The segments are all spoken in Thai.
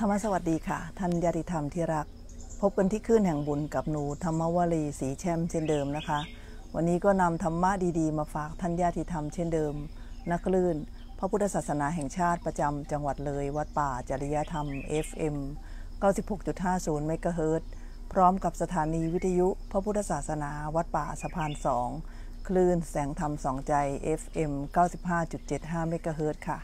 ธรรมสวัสดีค่ะท่านญาติธรรมที่รัก พบกันที่คลื่นแห่งบุญกับหนูธรรมวลีสีแช่มเช่นเดิมนะคะ วันนี้ก็นำธรรมะดีๆ มาฝากท่านญาติธรรมเช่นเดิม นักลื่น พระพุทธศาสนาแห่งชาติประจำจังหวัดเลยวัดป่าจริยธรรม FM 96.50เมกะเฮิรตพร้อมกับสถานีวิทยุ พระพุทธศาสนาวัดป่าสะพานสองคลื่นแสงธรรมสองใจ FM 95.75เมกะเฮิรตค่ะ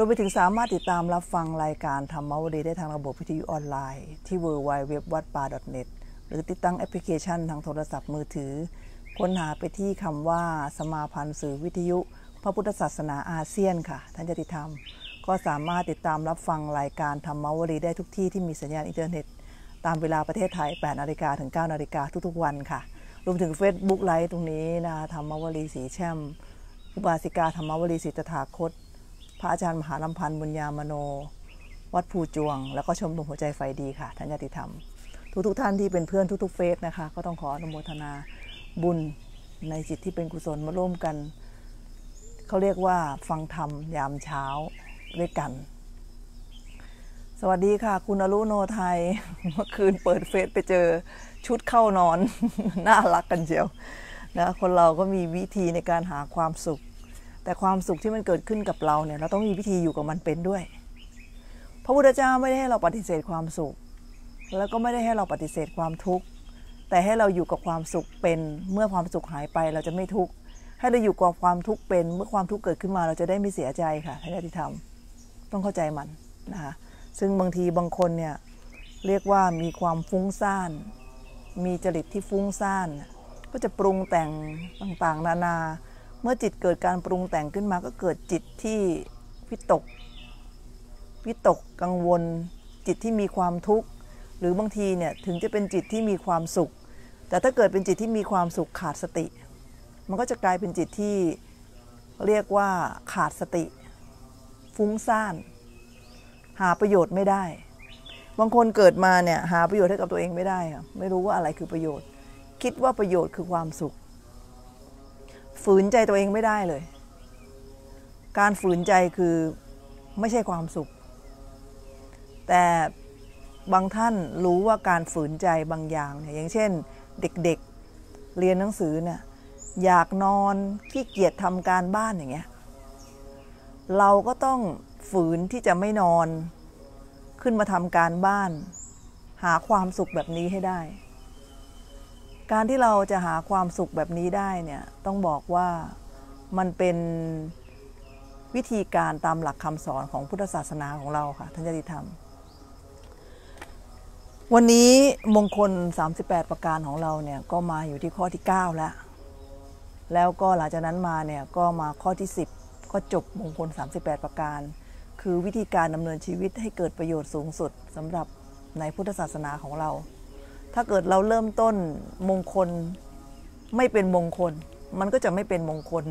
รวมไปถึงสามารถติดตามรับฟังรายการธรรมวดีได้ทางระบบวิทยุออนไลน์ที่ w w w วัดป่า .net หรือติดตั้งแอปพลิเคชันทางโทรศัพท์มือถือ ค้นหาไปที่คำว่าสมาพันธ์สื่อวิทยุ พระพุทธศาสนาอาเซียนค่ะท่านจะติธรรมก็สามารถติดตามรับฟังรายการธรรมวดีได้ทุกที่ที่มีสัญญาณอินเทอร์เน็ต ตามเวลาประเทศไทย8นาฬิกาถึง9นาฬิกาทุกๆวันค่ะ รวมถึง Facebook ไลฟ์ตรงนี้นะธรรมวลีสีแช่มอุบาสิกาธรรมวลีสิทธาคตพระอาจารย์มหาลำพันธ์บุญญา มโน วัดภูจวง แล้วก็ชมรมหัวใจไฟดีค่ะทัญญติธรรม ทุกทุกท่านที่เป็นเพื่อนทุก ๆ เฟสนะคะก็ต้องขออนุโมทนาบุญในจิตที่เป็นกุศลมาร่วมกัน เขาเรียกว่าฟังธรรมยามเช้าด้วยกัน สวัสดีค่ะ คุณอรุโนไทย เมื่อคืนเปิดเฟซไปเจอชุดเข้านอนน่ารักกันเจียวนะคนเราก็มีวิธีในการหาความสุขแต่ความสุขที่มันเกิดขึ้นกับเราเนี่ยเราต้องมีวิธีอยู่กับมันเป็นด้วย พระพุทธเจ้าไม่ได้ให้เราปฏิเสธความสุข แล้วก็ไม่ได้ให้เราปฏิเสธความทุกข์แต่ให้เราอยู่กับความสุขเป็น เมื่อความสุขหายไปเราจะไม่ทุกข์ให้เราอยู่กับความทุกข์เป็น เมื่อความทุกข์เกิดขึ้นมาเราจะได้ไม่เสียใจค่ะท่านอธิธรรมต้องเข้าใจมันนะคะซึ่งบางทีบางคนเนี่ยเรียกว่ามีความฟุ้งซ่านมีจริตที่ฟุ้งซ่านก็จะปรุงแต่งต่างๆ นานานาเมื่อจิตเกิดการปรุงแต่งขึ้นมาก็เกิดจิตที่วิตกวิตกกังวล จิตที่มีความทุกข์หรือบางทีเนี่ยถึงจะเป็นจิตที่มีความสุข แต่ถ้าเกิดเป็นจิตที่มีความสุขขาดสติ มันก็จะกลายเป็นจิตที่เรียกว่าขาดสติ ฟุ้งซ่าน หาประโยชน์ไม่ได้ บางคนเกิดมาเนี่ยหาประโยชน์ให้กับตัวเองไม่ได้ค่ะไม่รู้ว่าอะไรคือประโยชน์ คิดว่าประโยชน์คือความสุขฝืนใจตัวเองไม่ได้เลย การฝืนใจคือไม่ใช่ความสุข แต่บางท่านรู้ว่าการฝืนใจบางอย่างเนี่ยอย่างเช่นเด็กๆเเรียนหนังสือเนี่ยอยากนอนขี้เกียจทำการบ้านอย่างเงี้ย เราก็ต้องฝืนที่จะไม่นอนขึ้นมาทำการบ้าน หาความสุขแบบนี้ให้ได้การที่เราจะหาความสุขแบบนี้ได้เนี่ยต้องบอกว่ามันเป็นวิธีการตามหลักคำสอนของพุทธศาสนาของเราค่ะท่านยติธรรม วันนี้มงคล 38 ประการของเราเนี่ยก็มาอยู่ที่ข้อที่ 9 แล้ว แล้วก็หลังจากนั้นมาเนี่ยก็มาข้อที่ 10ก็จบมงคล 38 ประการ คือวิธีการดำเนินชีวิตให้เกิดประโยชน์สูงสุดสำหรับในพุทธศาสนาของเราถ้าเกิดเราเริ่มต้นมงคลไม่เป็นมงคล มันก็จะไม่เป็นมงคล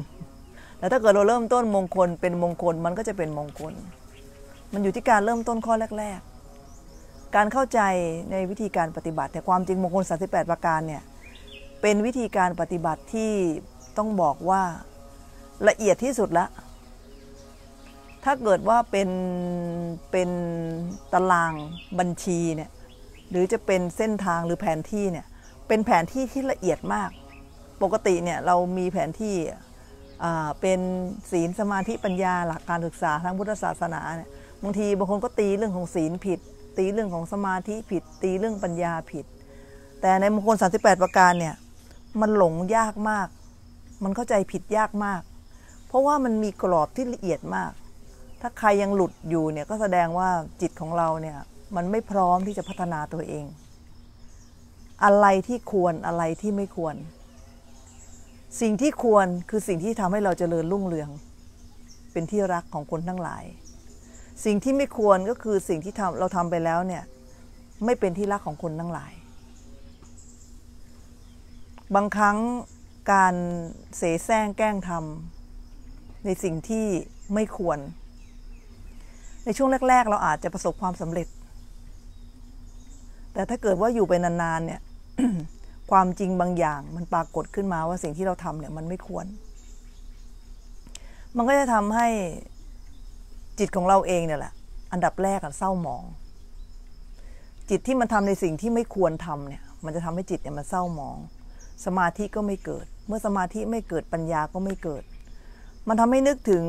แต่ถ้าเกิดเราเริ่มต้นมงคล เป็นมงคลมันก็จะเป็นมงคล มันอยู่ที่การเริ่มต้นข้อแรก ๆ การเข้าใจในวิธีการปฏิบัติ แต่ความจริงมงคล38ประการเนี่ยเป็นวิธีการปฏิบัติที่ต้องบอกว่าละเอียดที่สุดละ ถ้าเกิดว่าเป็นเป็นตารางบัญชีเนี่ยหรือจะเป็นเส้นทางหรือแผนที่ เนี่ย เป็นแผนที่ที่ละเอียดมาก ปกติเนี่ย เรามีแผนที่เป็นศีลสมาธิปัญญา หลักการศึกษา ทางพุทธศาสนาเนี่ยบางทีบางคนก็ตีเรื่องของศีลผิด ตีเรื่องของสมาธิผิด ตีเรื่องปัญญาผิด แต่ในมงคล 38 ประการเนี่ย มันหลงยากมาก มันเข้าใจผิดยากมาก เพราะว่ามันมีกรอบที่ละเอียดมาก ถ้าใครยังหลุดอยู่เนี่ยก็แสดงว่าจิตของเราเนี่ยมันไม่พร้อมที่จะพัฒนาตัวเอง อะไรที่ควรอะไรที่ไม่ควร สิ่งที่ควรคือสิ่งที่ทำให้เราจเจริญรุ่งเรือง เป็นที่รักของคนทั้งหลาย สิ่งที่ไม่ควรก็คือสิ่งที่ทำเราทำไปแล้วเนี่ย ไม่เป็นที่รักของคนทั้งหลาย บางครั้งการเสแสร้งแกล้งทำในสิ่งที่ไม่ควร ในช่วงแรกๆ เราอาจจะประสบความสำเร็จแต่ถ้าเกิดว่าอยู่ไปนานๆเนี่ยความจริงบางอย่างมันปรากฏขึ้นมาว่าสิ่งที่เราทำเนี่ย มันไม่ควร มันก็จะทำให้จิตของเราเองเนี่ยแหละ อันดับแรกอะเศร้าหมอง จิตที่มันทำในสิ่งที่ไม่ควรทำเนี่ย มันจะทำให้จิตเนี่ยมันเศร้าหมอง สมาธิก็ไม่เกิด เมื่อสมาธิไม่เกิดปัญญาก็ไม่เกิด มันทำให้นึกถึง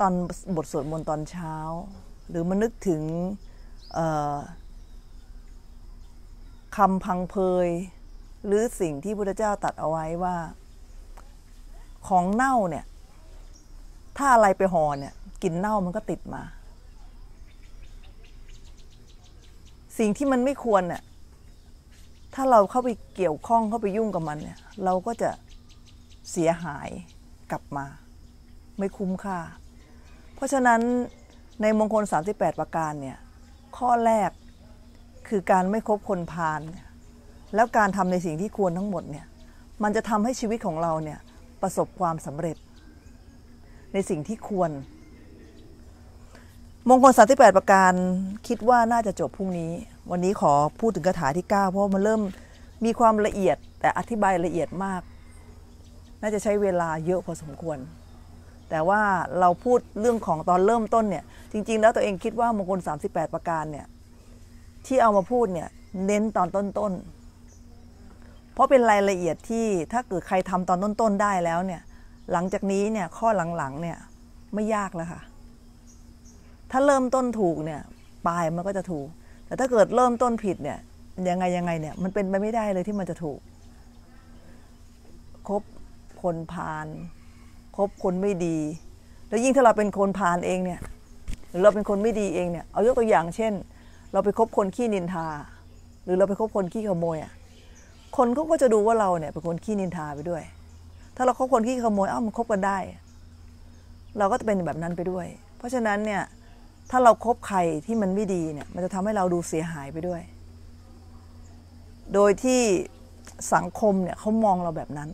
ตอนบทสวดมนต์ตอนเช้า หรือมันนึกถึงคำพังเพยหรือสิ่งที่พุทธเจ้าตัดเอาไว้ว่า ของเน่าเนี่ย ถ้าอะไรไปห่อเนี่ยกลิ่นเน่ามันก็ติดมา สิ่งที่มันไม่ควรเนี่ยถ้าเราเข้าไปเกี่ยวข้องเข้าไปยุ่งกับมันเนี่ย เราก็จะเสียหายกลับมา ไม่คุ้มค่าเพราะฉะนั้นในมงคล38ประการเนี่ย ข้อแรกคือการไม่คบคนพาลแล้วการทำในสิ่งที่ควรทั้งหมดเนี่ยมันจะทำให้ชีวิตของเราเนี่ยประสบความสำเร็จในสิ่งที่ควร มงคลสามที่แปดประการคิดว่าน่าจะจบพรุ่งนี้ วันนี้ขอพูดถึงคาถาที่ 9 เพราะมันเริ่มมีความละเอียด แต่อธิบายละเอียดมาก น่าจะใช้เวลาเยอะพอสมควร แต่ว่าเราพูดเรื่องของตอนเริ่มต้นเนี่ยจริง ๆ แล้วตัวเองคิดว่ามงคล38 ประการเนี่ยที่เอามาพูดเนี่ยเน้นตอนต้นๆ เพราะเป็นรายละเอียดที่ถ้าเกิดใครทำตอนต้นๆได้แล้วเนี่ยหลังจากนี้เนี่ยข้อหลังๆ เนี่ย ไม่ยากแล้วค่ะ ถ้าเริ่มต้นถูกเนี่ยปลายมันก็จะถูก แต่ถ้าเกิดเริ่มต้นผิดเนี่ย ยังไงยังไงเนี่ย มันเป็นไปไม่ได้เลยที่มันจะถูก คบคนพาลคบคนไม่ดี แล้วยิ่งถ้าเราเป็นคนพาลเองเนี่ยหรือเราเป็นคนไม่ดีเองเนี่ยเอายกตัวอย่างเช่นเราไปคบคนขี้นินทา หรือเราไปคบคนขี้ขโมยอ่ะคนเขาก็จะดูว่าเราเนี่ย เป็นคนขี้นินทาไปด้วย ถ้าเราคบคนขี้ขโมยอ้าวมันคบกันได้ เราก็จะเป็นแบบนั้นไปด้วย เพราะฉะนั้นเนี่ย ถ้าเราครบใครที่มันไม่ดีเนี่ย มันจะทำให้เราดูเสียหายไปด้วย โดยที่สังคมเนี่ยเขามองเราแบบนั้น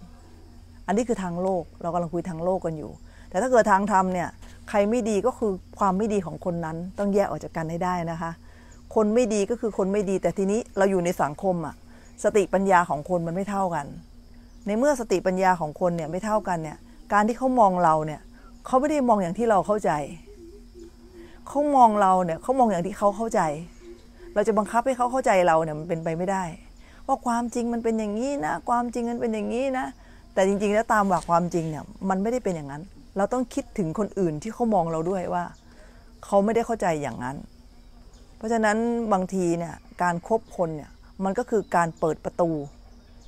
อันนี้คือทางโลกเรากำลังคุยทางโลกกันอยู่ แต่ถ้าเกิดทางธรรมเนี่ย ใครไม่ดีก็คือความไม่ดีของคนนั้นต้องแยกออกจากกันให้ได้นะคะคนไม่ดีก็คือคนไม่ดีแต่ทีนี้เราอยู่ในสังคมอะสติปัญญาของคนมันไม่เท่ากัน ในเมื่อสติปัญญาของคนเนี่ยไม่เท่ากันเนี่ย การที่เขามองเราเนี่ย เขาไม่ได้มองอย่างที่เราเข้าใจเขามองเราเนี่ยเขามองอย่างที่เขาเข้าใจ เราจะบังคับให้เขาเข้าใจเราเนี่ยมันเป็นไปไม่ได้ว่าความจริงมันเป็นอย่างนี้นะความจริงมันเป็นอย่างนี้นะแต่จริง ๆแล้วตามหลักความจริงเนี่ย มันไม่ได้เป็นอย่างนั้น เราต้องคิดถึงคนอื่นที่เขามองเราด้วยว่า เขาไม่ได้เข้าใจอย่างนั้นเพราะฉะนั้นบางทีเนี่ยการครบคนเนี่ยมันก็คือการเปิดประตู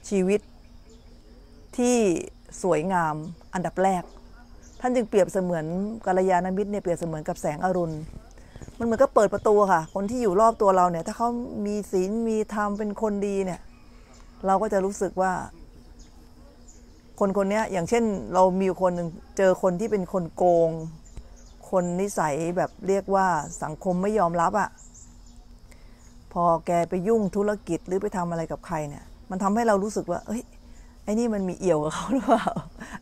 ชีวิตที่สวยงามอันดับแรก ท่านจึงเปรียบเสมือนกัลยาณมิตรเนี่ย เปรียบเสมือนกับแสงอรุณมันเหมือนกับเปิดประตูค่ะ คนที่อยู่รอบตัวเราเนี่ย ถ้าเขามีศีลมีธรรมเป็นคนดีเนี่ย เราก็จะรู้สึกว่า คนคนนี้อย่างเช่นเรามีคนหนึ่งเจอคนที่เป็นคนโกง คนนิสัยแบบเรียกว่าสังคมไม่ยอมรับอะ่ะพอแกไปยุ่งธุรกิจหรือไปทำอะไรกับใครเนี่ยมันทำให้เรารู้สึกว่าเอ้ยไอ้นี่มันมีเอี่ยวกับเขาหรือเปล่า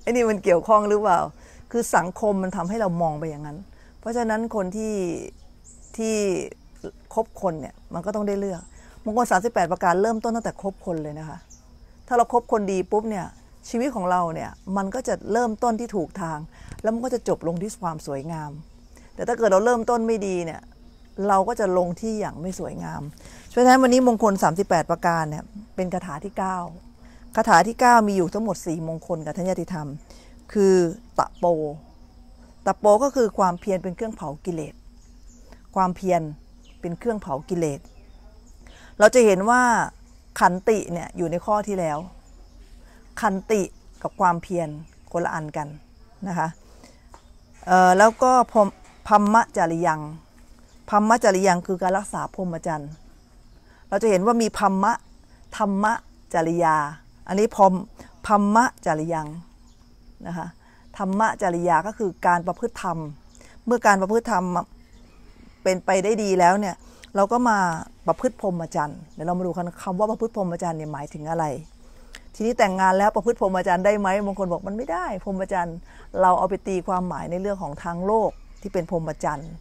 ไอ้นี่มันเกี่ยวข้องหรือเปล่า คือสังคมมันทำให้เรามองไปอย่างนั้น เพราะฉะนั้นคนที่ที่คบคนเนี่ยมันก็ต้องได้เลือกมงคล38 ประการเริ่มต้นตั้งแต่คบคนเลยนะคะถ้าเราครบคนดีปุ๊บเนี่ยชีวิตของเราเนี่ยมันก็จะเริ่มต้นที่ถูกทาง แล้วมันก็จะจบลงที่ความสวยงาม แต่ถ้าเกิดเราเริ่มต้นไม่ดีเนี่ยเราก็จะลงที่อย่างไม่สวยงามเพราะฉะนั้นวันนี้มงคล38ประการเนี่ยเป็นคาถาที่9คาถาที่9มีอยู่ทั้งหมด4มงคลกับทัญญติธรรม คือตะโปตะโปก็คือความเพียรเป็นเครื่องเผากิเลส ความเพียรเป็นเครื่องเผากิเลส เราจะเห็นว่าขันติเนี่ยอยู่ในข้อที่แล้วขันติกับความเพียรคนละอันกันนะคะแล้วก็พรมมะจริยังพัมมะจริยังคือการรักษาพรหมจรรย์ เราจะเห็นว่ามีพัมมะธรรมะจริยา อันนี้พรมพัมมะจริยังนะคะ ธรรมะจริยาก็คือ การประพฤติธรรม เมื่อการประพฤติธรรมเป็นไปได้ดีแล้วเนี่ย เราก็มาประพฤติพรหมจรรย์ เดี๋ยวเรามาดูกันคำว่าประพฤติพรหมจรรย์เนี่ยหมายถึงอะไร ทีนี้แต่งงานแล้วประพฤติพรหมจรรย์ได้ไหมบางคนบอกมันไม่ได้ พรหมจรรย์ เราเอาไปตีความหมายในเรื่องของทางโลกที่เป็นพรหมจรรย์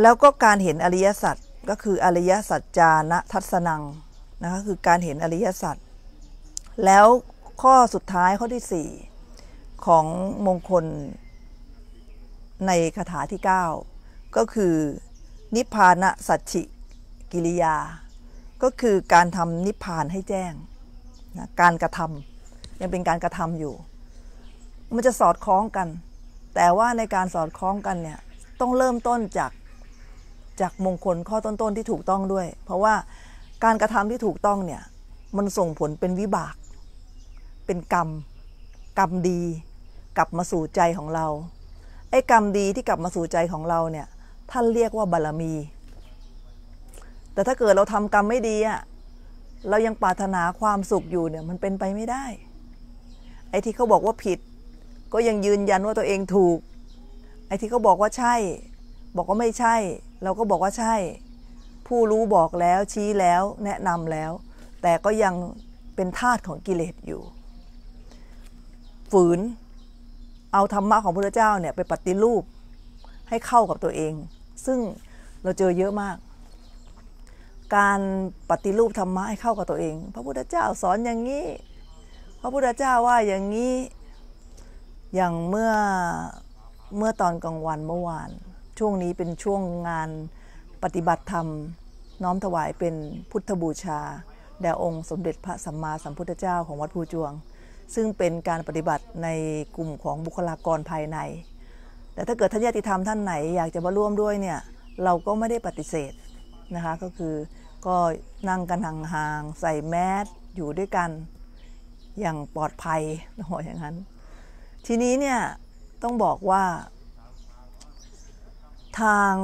แล้วก็การเห็นอริยสัจก็คืออริยสัจจานะทัศนังนะคะคือการเห็นอริยสัจแล้วข้อสุดท้ายข้อที่สี่ของมงคล ในคาถาที่ 9 ก็คือนิพพานะสัจฉิกิริยา ก็คือการทำนิพพานให้แจ้งนะการกระทำยังเป็นการกระทำอยู่ มันจะสอดคล้องกัน แต่ว่าในการสอดคล้องกันเนี่ยต้องเริ่มต้นจากจากมงคลข้อต้นๆที่ถูกต้องด้วย เพราะว่าการกระทำที่ถูกต้องเนี่ย มันส่งผลเป็นวิบาก เป็นกรรม กรรมดี กลับมาสู่ใจของเรา ไอ้กรรมดีที่กลับมาสู่ใจของเราเนี่ย ท่านเรียกว่าบารมี แต่ถ้าเกิดเราทำกรรมไม่ดีอะเรายังปรารถนาความสุขอยู่เนี่ยมันเป็นไปไม่ได้ ไอ้ที่เขาบอกว่าผิด ก็ยังยืนยันว่าตัวเองถูก ไอ้ที่เขาบอกว่าใช่บอกว่าไม่ใช่ เราก็บอกว่าใช่ผู้รู้บอกแล้วชี้แล้วแนะนำแล้ว แต่ก็ยังเป็นทาตของกิเลสอยู่ ฝืน เอาธรรมะของพระเจ้าเนี่ยไปปฏิรูปให้เข้ากับตัวเอง ซึ่งเราเจอเยอะมาก การปฏิรูปธรรมะให้เข้ากับตัวเอง พระพุทธเจ้าสอนอย่างนี้ พระพุทธเจ้าว่าอย่างนี้อย่างเมื่อเมื่อตอนกลางวันเมื่อวานช่วงนี้เป็นช่วงงานปฏิบัติธรรม น้อมถวายเป็นพุทธบูชา แด่องค์สมเด็จพระสัมมาสัมพุทธเจ้าของวัดภูจวง ซึ่งเป็นการปฏิบัติในกลุ่มของบุคลากรภายใน แต่ถ้าเกิดท่านญาติธรรมท่านไหนอยากจะมาร่วมด้วยเนี่ย เราก็ไม่ได้ปฏิเสธนะคะก็คือก็นั่งกันห่างๆใส่แมสอยู่ด้วยกันอย่างปลอดภัยโอ้อย่างนั้น ทีนี้เนี่ยต้องบอกว่าทาง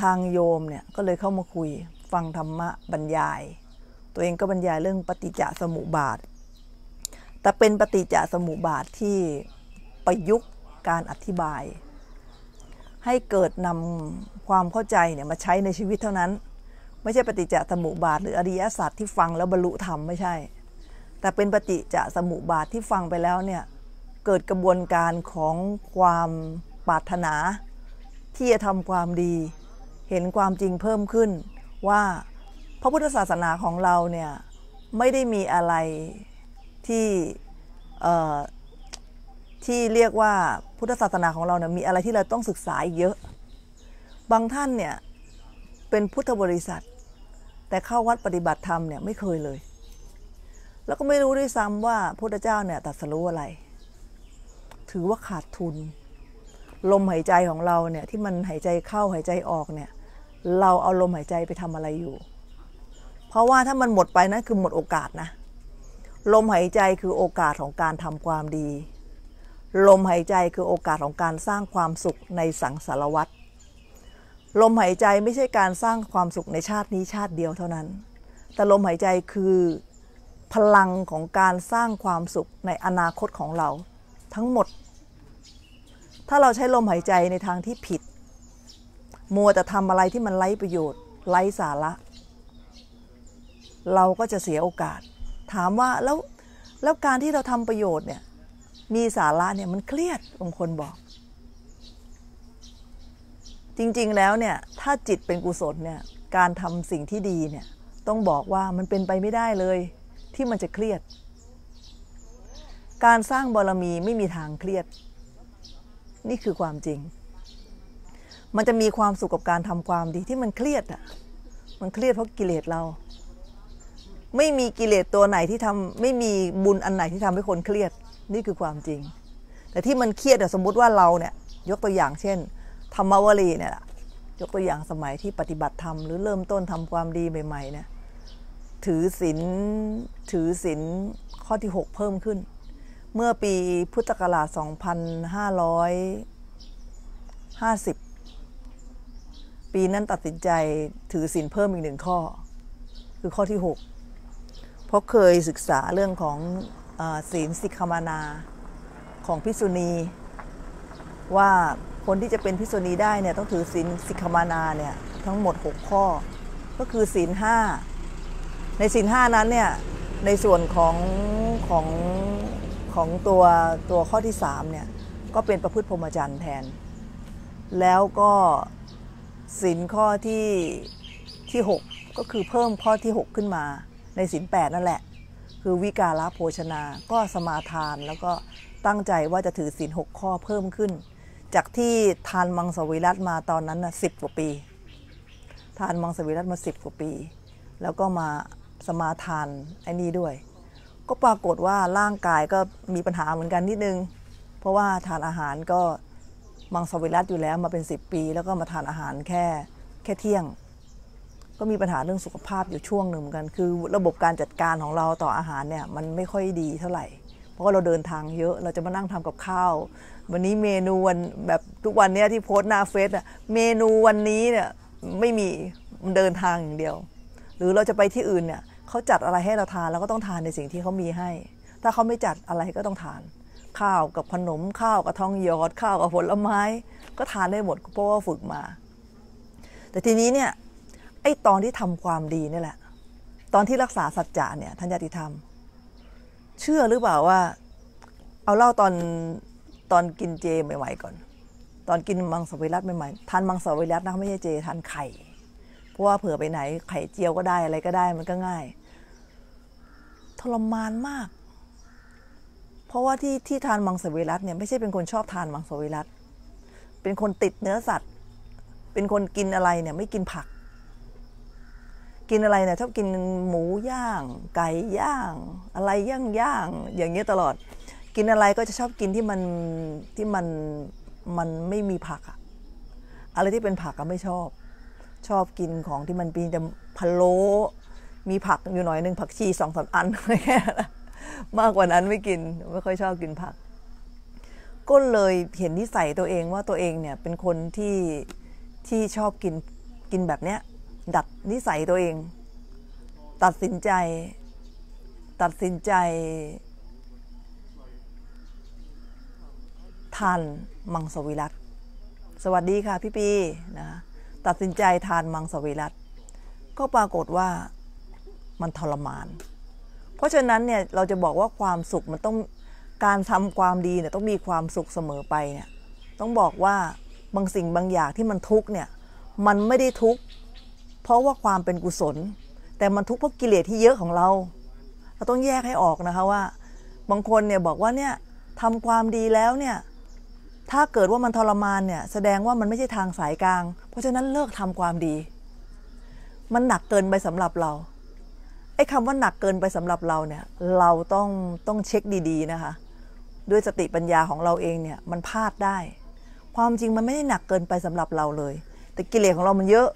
ทางโยมเนี่ย ก็เลยเข้ามาคุยฟังธรรมะบรรยาย ตัวเองก็บรรยายเรื่องปฏิจจสมุปบาท แต่เป็นปฏิจจสมุปบาทที่ประยุกต์การอธิบาย ให้เกิดนำความเข้าใจเนี่ยมาใช้ในชีวิตเท่านั้น ไม่ใช่ปฏิจจสมุปบาท หรืออริยสัจที่ฟังแล้วบรรลุธรรมไม่ใช่ แต่เป็นปฏิจจสมุปบาทที่ฟังไปแล้วเนี่ยเกิดกระบวนการของความปรารถนาที่จะทำความดีเห็นความจริงเพิ่มขึ้นว่าพระพุทธศาสนาของเราเนี่ยไม่ได้มีอะไรที่ที่เรียกว่าพุทธศาสนาของเราเนี่ยมีอะไรที่เราต้องศึกษาอีกเยอะ บางท่านเนี่ยเป็นพุทธบริษัท แต่เข้าวัดปฏิบัติธรรมเนี่ยไม่เคยเลย แล้วก็ไม่รู้ด้วยซ้ำว่าพระพุทธเจ้าเนี่ยตัดสรู้อะไร ถือว่าขาดทุนลมหายใจของเราเนี่ยที่มันหายใจเข้าหายใจออกเนี่ยเราเอาลมหายใจไปทำอะไรอยู่ เพราะว่าถ้ามันหมดไปนะั่นคือหมดโอกาสนะลมหายใจคือโอกาสของการทำความดี ลมหายใจคือโอกาสของการสร้างความสุขในสังสารวัตรลมหายใจไม่ใช่การสร้างความสุขในชาตินี้ชาติเดียวเท่านั้น แต่ลมหายใจคือพลังของการสร้างความสุขในอนาคตของเราทั้งหมดถ้าเราใช้ลมหายใจในทางที่ผิด มัวแต่ทำอะไรที่มันไร้ประโยชน์ไร้สาระ เราก็จะเสียโอกาส ถามว่าแล้วแล้วการที่เราทำประโยชน์เนี่ยมีสาระเนี่ยมันเครียดบางคนบอก จริงๆ แล้วเนี่ยถ้าจิตเป็นกุศลเนี่ยการทำสิ่งที่ดีเนี่ยต้องบอกว่ามันเป็นไปไม่ได้เลย ที่มันจะเครียด การสร้างบารมีไม่มีทางเครียดนี่คือความจริง มันจะมีความสุขกับการทำความดีที่มันเครียดอ่ะ มันเครียดเพราะกิเลสเรา ไม่มีกิเลสตัวไหนที่ทำไม่มีบุญอันไหนที่ทำให้คนเครียดนี่คือความจริง แต่ที่มันเครียดสมมติว่าเราเนี่ย ยกตัวอย่างเช่นธรรมวรีเนี่ย ยกตัวอย่างสมัยที่ปฏิบัติธรรมหรือเริ่มต้นทำความดีใหม่ ๆเนี่ย ถือศีลถือศีลข้อที่ 6 เพิ่มขึ้นเมื่อปีพุทธศักราช2550 ปีนั้นตัดสินใจถือศีลเพิ่มอีกหนึ่งข้อ คือข้อที่ 6 เพราะเคยศึกษาเรื่องของศีลสิกขมานาของพิษุณีว่าคนที่จะเป็นพิษุณีได้เนี่ยต้องถือศีลสิกขมานาเนี่ยทั้งหมด 6 ข้อ ก็คือศีลห้าในศีลห้านั้นเนี่ย ในส่วนของของของตัวตัวข้อที่3เนี่ยก็เป็นประพฤติพรหมจรรย์แทน แล้วก็สินข้อที่ที่ 6 ก็คือเพิ่มข้อที่ 6 ขึ้นมาในสิน8นั่นแหละ คือวิกาลโภชนาก็สมาทานแล้วก็ตั้งใจว่าจะถือสิน6ข้อเพิ่มขึ้น จากที่ทานมังสวิรัตมาตอนนั้นนะสิกว่าปี ทานมังสวิรัตมา10กว่าปี แล้วก็มาสมาทานไอ้นี้ด้วยก็ปรากฏว่าร่างกายก็มีปัญหาเหมือนกันนิดนึง เพราะว่าทานอาหารก็มังสวิรัตอยู่แล้วมาเป็น 10 ปี แล้วก็มาทานอาหารแค่แค่เที่ยง ก็มีปัญหาเรื่องสุขภาพอยู่ช่วงหนึ่งเหมือนกัน คือระบบการจัดการของเราต่ออาหารเนี่ย มันไม่ค่อยดีเท่าไหร่ เพราะว่าเราเดินทางเยอะเราจะมานั่งทำกับข้าว วันนี้เมนูวันแบบทุกวันเนี้ยที่โพสต์หน้าเฟซอะเมนูวันนี้เนี่ยไม่มีมันเดินทางอย่างเดียว หรือเราจะไปที่อื่นเนี่ยเขาจัดอะไรให้เราทานเราก็ต้องทานในสิ่งที่เขามีให้ ถ้าเขาไม่จัดอะไรก็ต้องทาน ข้าวกับขนม ข้าวกับทองยอดข้าวกับผลไม้ ก็ทานได้หมดเพราะว่าฝึกมา แต่ทีนี้เนี่ยไอ้ตอนที่ทำความดีนี่แหละ ตอนที่รักษาสัจจะเนี่ยท่านญาติธรรมเชื่อหรือเปล่าว่า เอาเล่าตอนตอนกินเจใหม่ๆก่อน ตอนกินมังสวิรัตใหม่ๆทานมังสวิรัตนะไม่ใช่เจทานไข่เพราะว่าเผื่อไปไหนไข่เจียวก็ได้อะไรก็ได้มันก็ง่ายทรมานมาก เพราะว่าที่ที่ทานมังสวิรัตเนี่ยไม่ใช่เป็นคนชอบทานมังสวิรัต เป็นคนติดเนื้อสัตว์ เป็นคนกินอะไรเนี่ยไม่กินผัก กินอะไรเนี่ยชอบกินหมูย่าง ไก่ย่าง อะไรย่างย่างอย่างเงี้ยตลอด กินอะไรก็จะชอบกินที่มันที่มันมันไม่มีผักอะอะไรที่เป็นผักก็ไม่ชอบ ชอบกินของที่มันเป็นพะโลมีผักอยู่หน่อยหนึ่งผักชีสองสาอันแค่มากกว่านั้นไม่กิน ไม่ค่อย ชอบกินผักก็เลยเห็นนิสัยตัวเองว่าตัวเองเนี่ยเป็นคนที่ที่ชอบกินกินแบบเนี้ยดัดนิสัยตัวเอง ตัดสินใจ ตัดสินใจทานมังสวิรัตสวัสดีค่ะพี่ปีนะ ตัดสินใจทานมังสวิรัต ก็ปรากฏว่ามันทรมาน เพราะฉะนั้นเนี่ยเราจะบอกว่าความสุขมันต้องการทำความดีเนี่ยต้องมีความสุขเสมอไปเนี่ยต้องบอกว่าบางสิ่งบางอย่างที่มันทุกเนี่ยมันไม่ได้ทุกเพราะว่าความเป็นกุศล แต่มันทุกเพราะกิเลสที่เยอะของเราเรา ต้องแยกให้ออกนะคะว่า บางคนเนี่ยบอกว่าเนี่ยทำความดีแล้วเนี่ยถ้าเกิดว่ามันทรมานเนี่ยแสดงว่ามันไม่ใช่ทางสายกลาง เพราะฉะนั้นเลิกทำความดี มันหนักเกินไปสำหรับเราไอ้คำว่าหนักเกินไปสำหรับเราเนี่ย เราต้องต้องเช็คดี ๆนะคะ ด้วยสติปัญญาของเราเองเนี่ยมันพลาดได้ ความจริงมันไม่ได้หนักเกินไปสำหรับเราเลย แต่กิเลสของเรามันเยอะ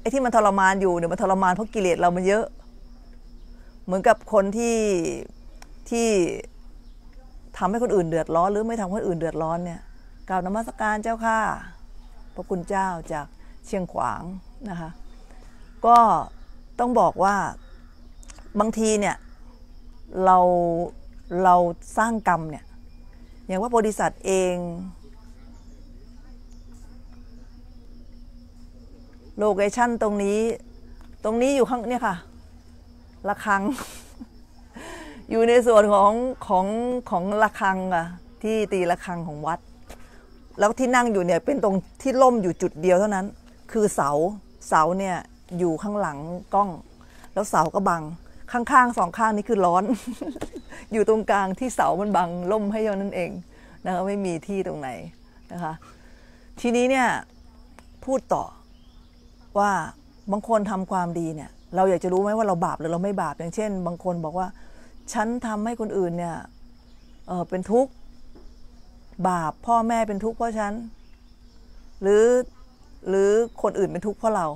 ไอ้ที่มันทรมานอยู่เนี่ยมันทรมานเพราะกิเลสเรา มันเยอะ เหมือนกับคนที่ที่ทำให้คนอื่นเดือดร้อน หรือ ไม่ทำให้คนอื่นเดือดร้อนเนี่ยกล่าวนมัสการเจ้าค่ะ พระคุณเจ้าจากเชียงขวางนะคะ ก็ต้องบอกว่าบางทีเนี่ย เราเราสร้างกรรมเนี่ยอย่างว่าบริษัทเองโลเคชั่นตรงนี้ตรงนี้อยู่ข้างเนี่ยค่ะ ระคังอยู่ในส่วนของของของระคังอะที่ตีระคังของวัด แล้วที่นั่งอยู่เนี่ย เป็นตรงที่ล่มอยู่จุดเดียวเท่านั้นคือเสาเสาเนี่ยอยู่ข้างหลังกล้อง แล้วเสา ก็บัง ข้างๆสองข้างนี่คือร้อน อยู่ตรงกลางที่เสามันบังล่มให้ยอนนั่นเองนะคะไม่มีที่ตรงไหนนะคะทีนี้เนี่ยพูดต่อว่าบางคนทำความดีเนี่ยเราอยากจะรู้ไหมว่าเราบาปหรือ เราไม่บาป อย่างเช่น บางคนบอกว่า ฉันทำให้คนอื่นเนี่ยเออเป็นทุกข์ บาปพ่อแม่เป็นทุกข์เพราะฉันหรือหรือคนอื่นเป็นทุกข์เพราะเรา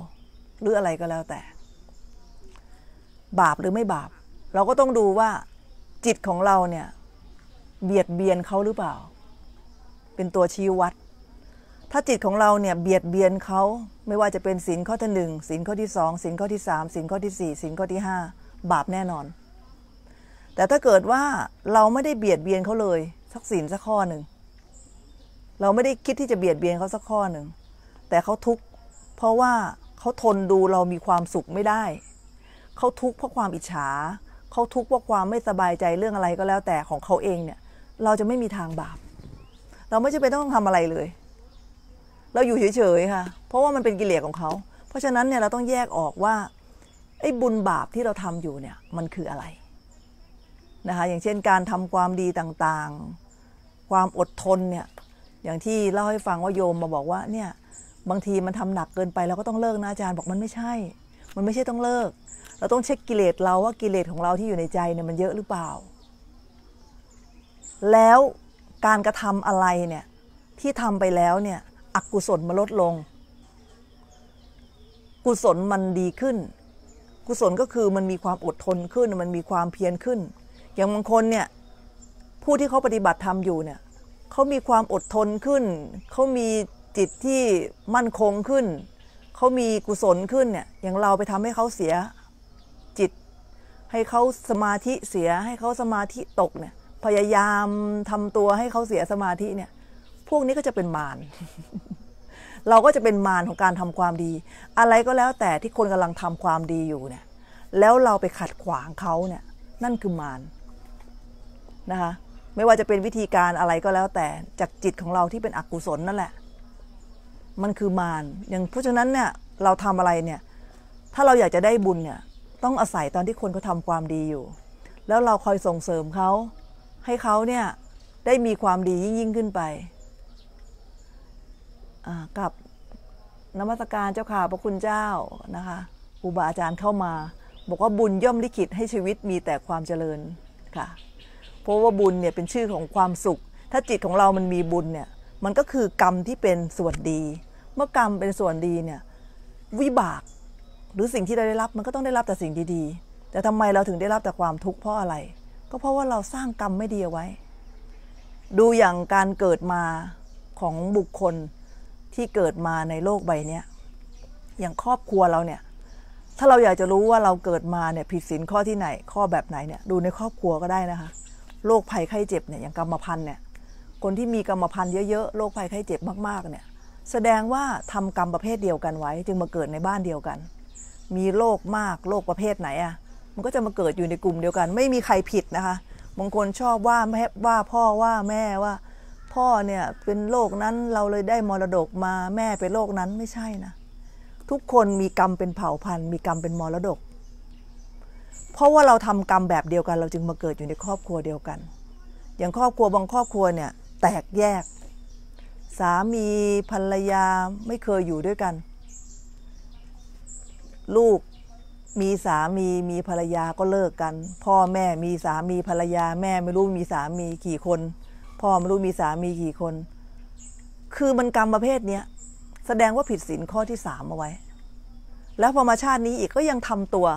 หรืออะไรก็แล้วแต่ บาปหรือไม่บาป เราก็ต้องดูว่า จิตของเราเนี่ย เบียดเบียนเขาหรือเปล่า เป็นตัวชี้วัดถ้าจิตของเราเนี่ย เบียดเบียนเขาไม่ว่าจะเป็นศินข้อที่หนึ่ง สินข้อที่สอง สินข้อที่สามสินข้อที่สี่สินข้อที่ห้า บาปแน่นอน แต่ถ้าเกิดว่าเราไม่ได้เบียดเบียนเขาเลยสักสินสักข้อหนึ่งเราไม่ได้คิดที่จะเบียดเบียนเขาสักข้อหนึ่งแต่เขาทุกข์เพราะว่าเขาทนดูเรามีความสุขไม่ได้ เขาทุกข์เพราะความอิจฉา เขาทุกข์เพราะความไม่สบายใจเรื่องอะไรก็แล้วแต่ของเขาเองเนี่ย เราจะไม่มีทางบาป เราไม่จำเป็นต้องทำอะไรเลย เราอยู่เฉยๆค่ะ เพราะว่ามันเป็นกิเลสของเขา เพราะฉะนั้นเนี่ยเราต้องแยกออกว่า ไอ้บุญบาปที่เราทำอยู่เนี่ยมันคืออะไรนะคะ อย่างเช่นการทำความดีต่างๆ ความอดทนเนี่ย อย่างที่เล่าให้ฟังว่าโยมมาบอกว่าเนี่ยบางทีมันทำหนักเกินไปเราก็ต้องเลิกนะอาจารย์บอกมันไม่ใช่ มันไม่ใช่ต้องเลิก เราต้องเช็คกิเลสเราว่ากิเลสของเราที่อยู่ในใจเนี่ยมันเยอะหรือเปล่า แล้วการกระทำอะไรเนี่ยที่ทำไปแล้วเนี่ยอกุศลมันลดลง กุศลมันดีขึ้น กุศลก็คือมันมีความอดทนขึ้นมันมีความเพียรขึ้น อย่างบางคนเนี่ยผู้ที่เขาปฏิบัติธรรมอยู่เนี่ยเขามีความอดทนขึ้นเขามีจิตที่มั่นคงขึ้น เขามีกุศลขึ้นเนี่ย อย่างเราไปทำให้เขาเสียจิต ให้เขาสมาธิเสีย ให้เขาสมาธิตกเนี่ย พยายามทำตัวให้เขาเสียสมาธิเนี่ย พวกนี้ก็จะเป็นมาร เราก็จะเป็นมารของการทำความดี อะไรก็แล้วแต่ที่คนกำลังทำความดีอยู่เนี่ย แล้วเราไปขัดขวางเขาเนี่ย นั่นคือมารนะคะ ไม่ว่าจะเป็นวิธีการอะไรก็แล้วแต่จากจิตของเราที่เป็นอกุศลนั่นแหละมันคือมารอย่างเพราะฉะนั้นเนี่ย เราทำอะไรเนี่ย ถ้าเราอยากจะได้บุญเนี่ย ต้องอาศัยตอนที่คนเขาทาความดีอยู่ แล้วเราคอยส่งเสริมเขา ให้เขาเนี่ย ได้มีความดียิ่งยิ่งขึ้นไป กับนมัสการเจ้าค่ะพระคุณเจ้านะคะ ครูบาอาจารย์เข้ามา บอกว่าบุญย่อมลิขิตให้ชีวิตมีแต่ความเจริญ ค่ะ เพราะว่าบุญเนี่ยเป็นชื่อของความสุข ถ้าจิตของเรามันมีบุญเนี่ย มันก็คือกรรมที่เป็นส่วนดีเมื่อกรรมเป็นส่วนดีเนี่ยวิบากหรือสิ่งที่เราได้รับมันก็ต้องได้รับแต่สิ่งดีๆแต่ทำไมเราถึงได้รับแต่ความทุกข์เพราะอะไร ก็เพราะว่าเราสร้างกรรมไม่ดีเอาไว้ ดูอย่างการเกิดมาของบุคคลที่เกิดมาในโลกใบนี้อย่างครอบครัวเราเนี่ย ถ้าเราอยากจะรู้ว่าเราเกิดมาเนี่ยผิดศีลข้อที่ไหน ข้อแบบไหนเนี่ย ดูในครอบครัวก็ได้นะคะโรคภัยไข้เจ็บเนี่ยอย่างกรรมพันธุ์เนี่ยคนที่มีกรรมพันธุ์เยอะๆโรคภัยไข้เจ็บมากๆเนี่ยแสดงว่าทำกรรมประเภทเดียวกันไว้ จึงมาเกิดในบ้านเดียวกัน มีโรคมากโรคประเภทไหนอะ่ะมันก็จะมาเกิดอยู่ในกลุ่มเดียวกัน ไม่มีใครผิดนะคะบางคนชอบว่าแม่ว่าพ่อว่าแม่ว่า พ่อเนี่ยเป็นโรคนั้นเราเลยได้มรดกมาแม่เป็นโรคนั้นไม่ใช่นะทุกคนมีกรรมเป็นเผ่าพันธุ์มีกรรมเป็นมรดก เพราะว่าเราทำกรรมแบบเดียวกัน เราจึงมาเกิดอยู่ในครอบครัวเดียวกัน อย่างครอบครัวบางครอบครัวเนี่ยแตกแยกสามีภรรยาไม่เคยอยู่ด้วยกัน ลูก มีสามีมีภรรยาก็เลิกกัน พ่อแม่มีสามีภรรยาแม่ไม่รู้มีสามีกี่คน พ่อไม่รู้มีสามีกี่คน คือมันกรรมประเภทเนี้ยแสดงว่าผิดศีลข้อที่สามเอาไว้ แล้วพอมาชาตินี้อีกก็ยังทำตัว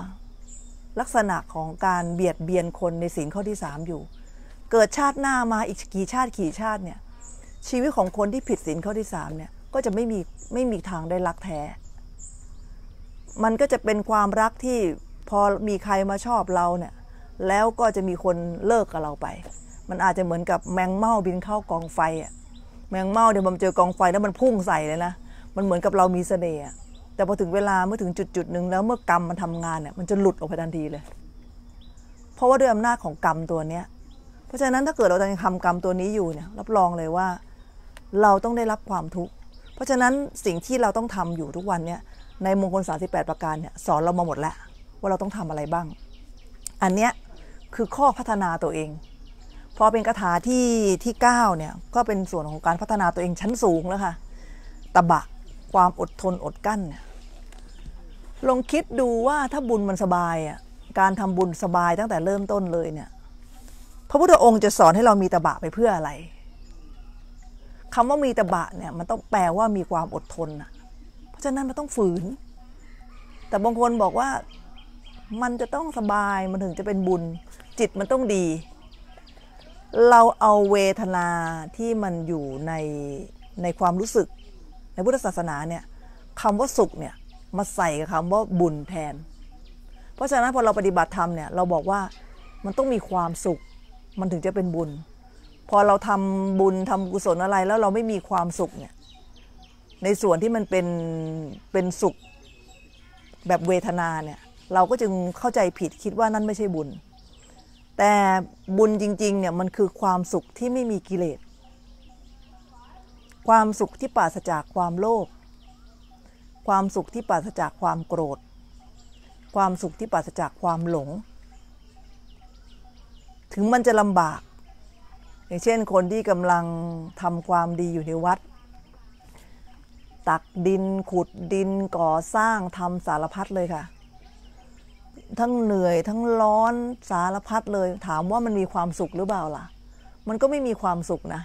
ลักษณะของการเบียดเบียนคนในศีลข้อที่สามอยู่ เกิดชาติหน้ามาอีกกี่ชาติกี่ชาติเนี่ยชีวิตของคนที่ผิดศีลข้อที่สามเนี่ย ก็จะไม่มีไม่มีทางได้รักแท้ มันก็จะเป็นความรักที่พอมีใครมาชอบเราเนี่ย แล้วก็จะมีคนเลิกกับเราไป มันอาจจะเหมือนกับแมงเม่าบินเข้ากองไฟอ่ะแมงเม่าเดี๋ยวมันเจอกองไฟแล้วมันพุ่งใส่เลยนะ มันเหมือนกับเรามีเสน่ห์แต่พอถึงเวลาเมื่อถึงจุดจุดหนึ่งแล้วเมื่อกรรมมันทำงานเนี่ยมันจะหลุดออกไปทันทีเลย เพราะว่าด้วยอำนาจของกรรมตัวเนี้ยเพราะฉะนั้นถ้าเกิดเรายังทำกรรมตัวนี้อยู่เนี่ย รับรองเลยว่าเราต้องได้รับความทุกข์ เพราะฉะนั้นสิ่งที่เราต้องทำอยู่ทุกวันเนี่ยในมงคล38ประการเนี่ยสอนเรามาหมดแล้ว ว่าเราต้องทำอะไรบ้าง อันเนี้ยคือข้อพัฒนาตัวเองพอเป็นคาถาที่ที่9เนี่ยก็เป็นส่วนของการพัฒนาตัวเองชั้นสูงแล้วค่ะตะบะความอดทนอดกั้นเนี่ยลองคิดดูว่าถ้าบุญมันสบายอ่ะการทำบุญสบายตั้งแต่เริ่มต้นเลยเนี่ยพระพุทธองค์จะสอนให้เรามีตะบะไปเพื่ออะไรคำว่ามีตบะเนี่ยมันต้องแปลว่ามีความอดทนนะเพราะฉะนั้นมันต้องฝืน แต่บางคนบอกว่ามันจะต้องสบายมันถึงจะเป็นบุญจิตมันต้องดี เราเอาเวทนาที่มันอยู่ใน ในความรู้สึกในพุทธศาสนาเนี่ยคำว่าสุขเนี่ยมาใส่กับคำว่าบุญแทน เพราะฉะนั้นพอเราปฏิบัติธรรมเนี่ยเราบอกว่ามันต้องมีความสุข มันถึงจะเป็นบุญพอเราทำบุญทำกุศลอะไรแล้วเราไม่มีความสุขเนี่ยในส่วนที่มันเป็นเป็นสุขแบบเวทนาเนี่ย เราก็จึงเข้าใจผิดคิดว่านั่นไม่ใช่บุญ แต่บุญจริงๆเนี่ยมันคือความสุขที่ไม่มีกิเลสความสุขที่ปราศจากความโลภความสุขที่ปราศจากความโกรธ ความสุขที่ปราศจากความหลง ถึงมันจะลำบากอย่างเช่นคนที่กำลังทำความดีอยู่ในวัด ตักดินขุดดินก่อสร้างทำสารพัดเลยค่ะ ทั้งเหนื่อยทั้งร้อนสารพัดเลยถามว่ามันมีความสุขหรือเปล่าล่ะ มันก็ไม่มีความสุขนะ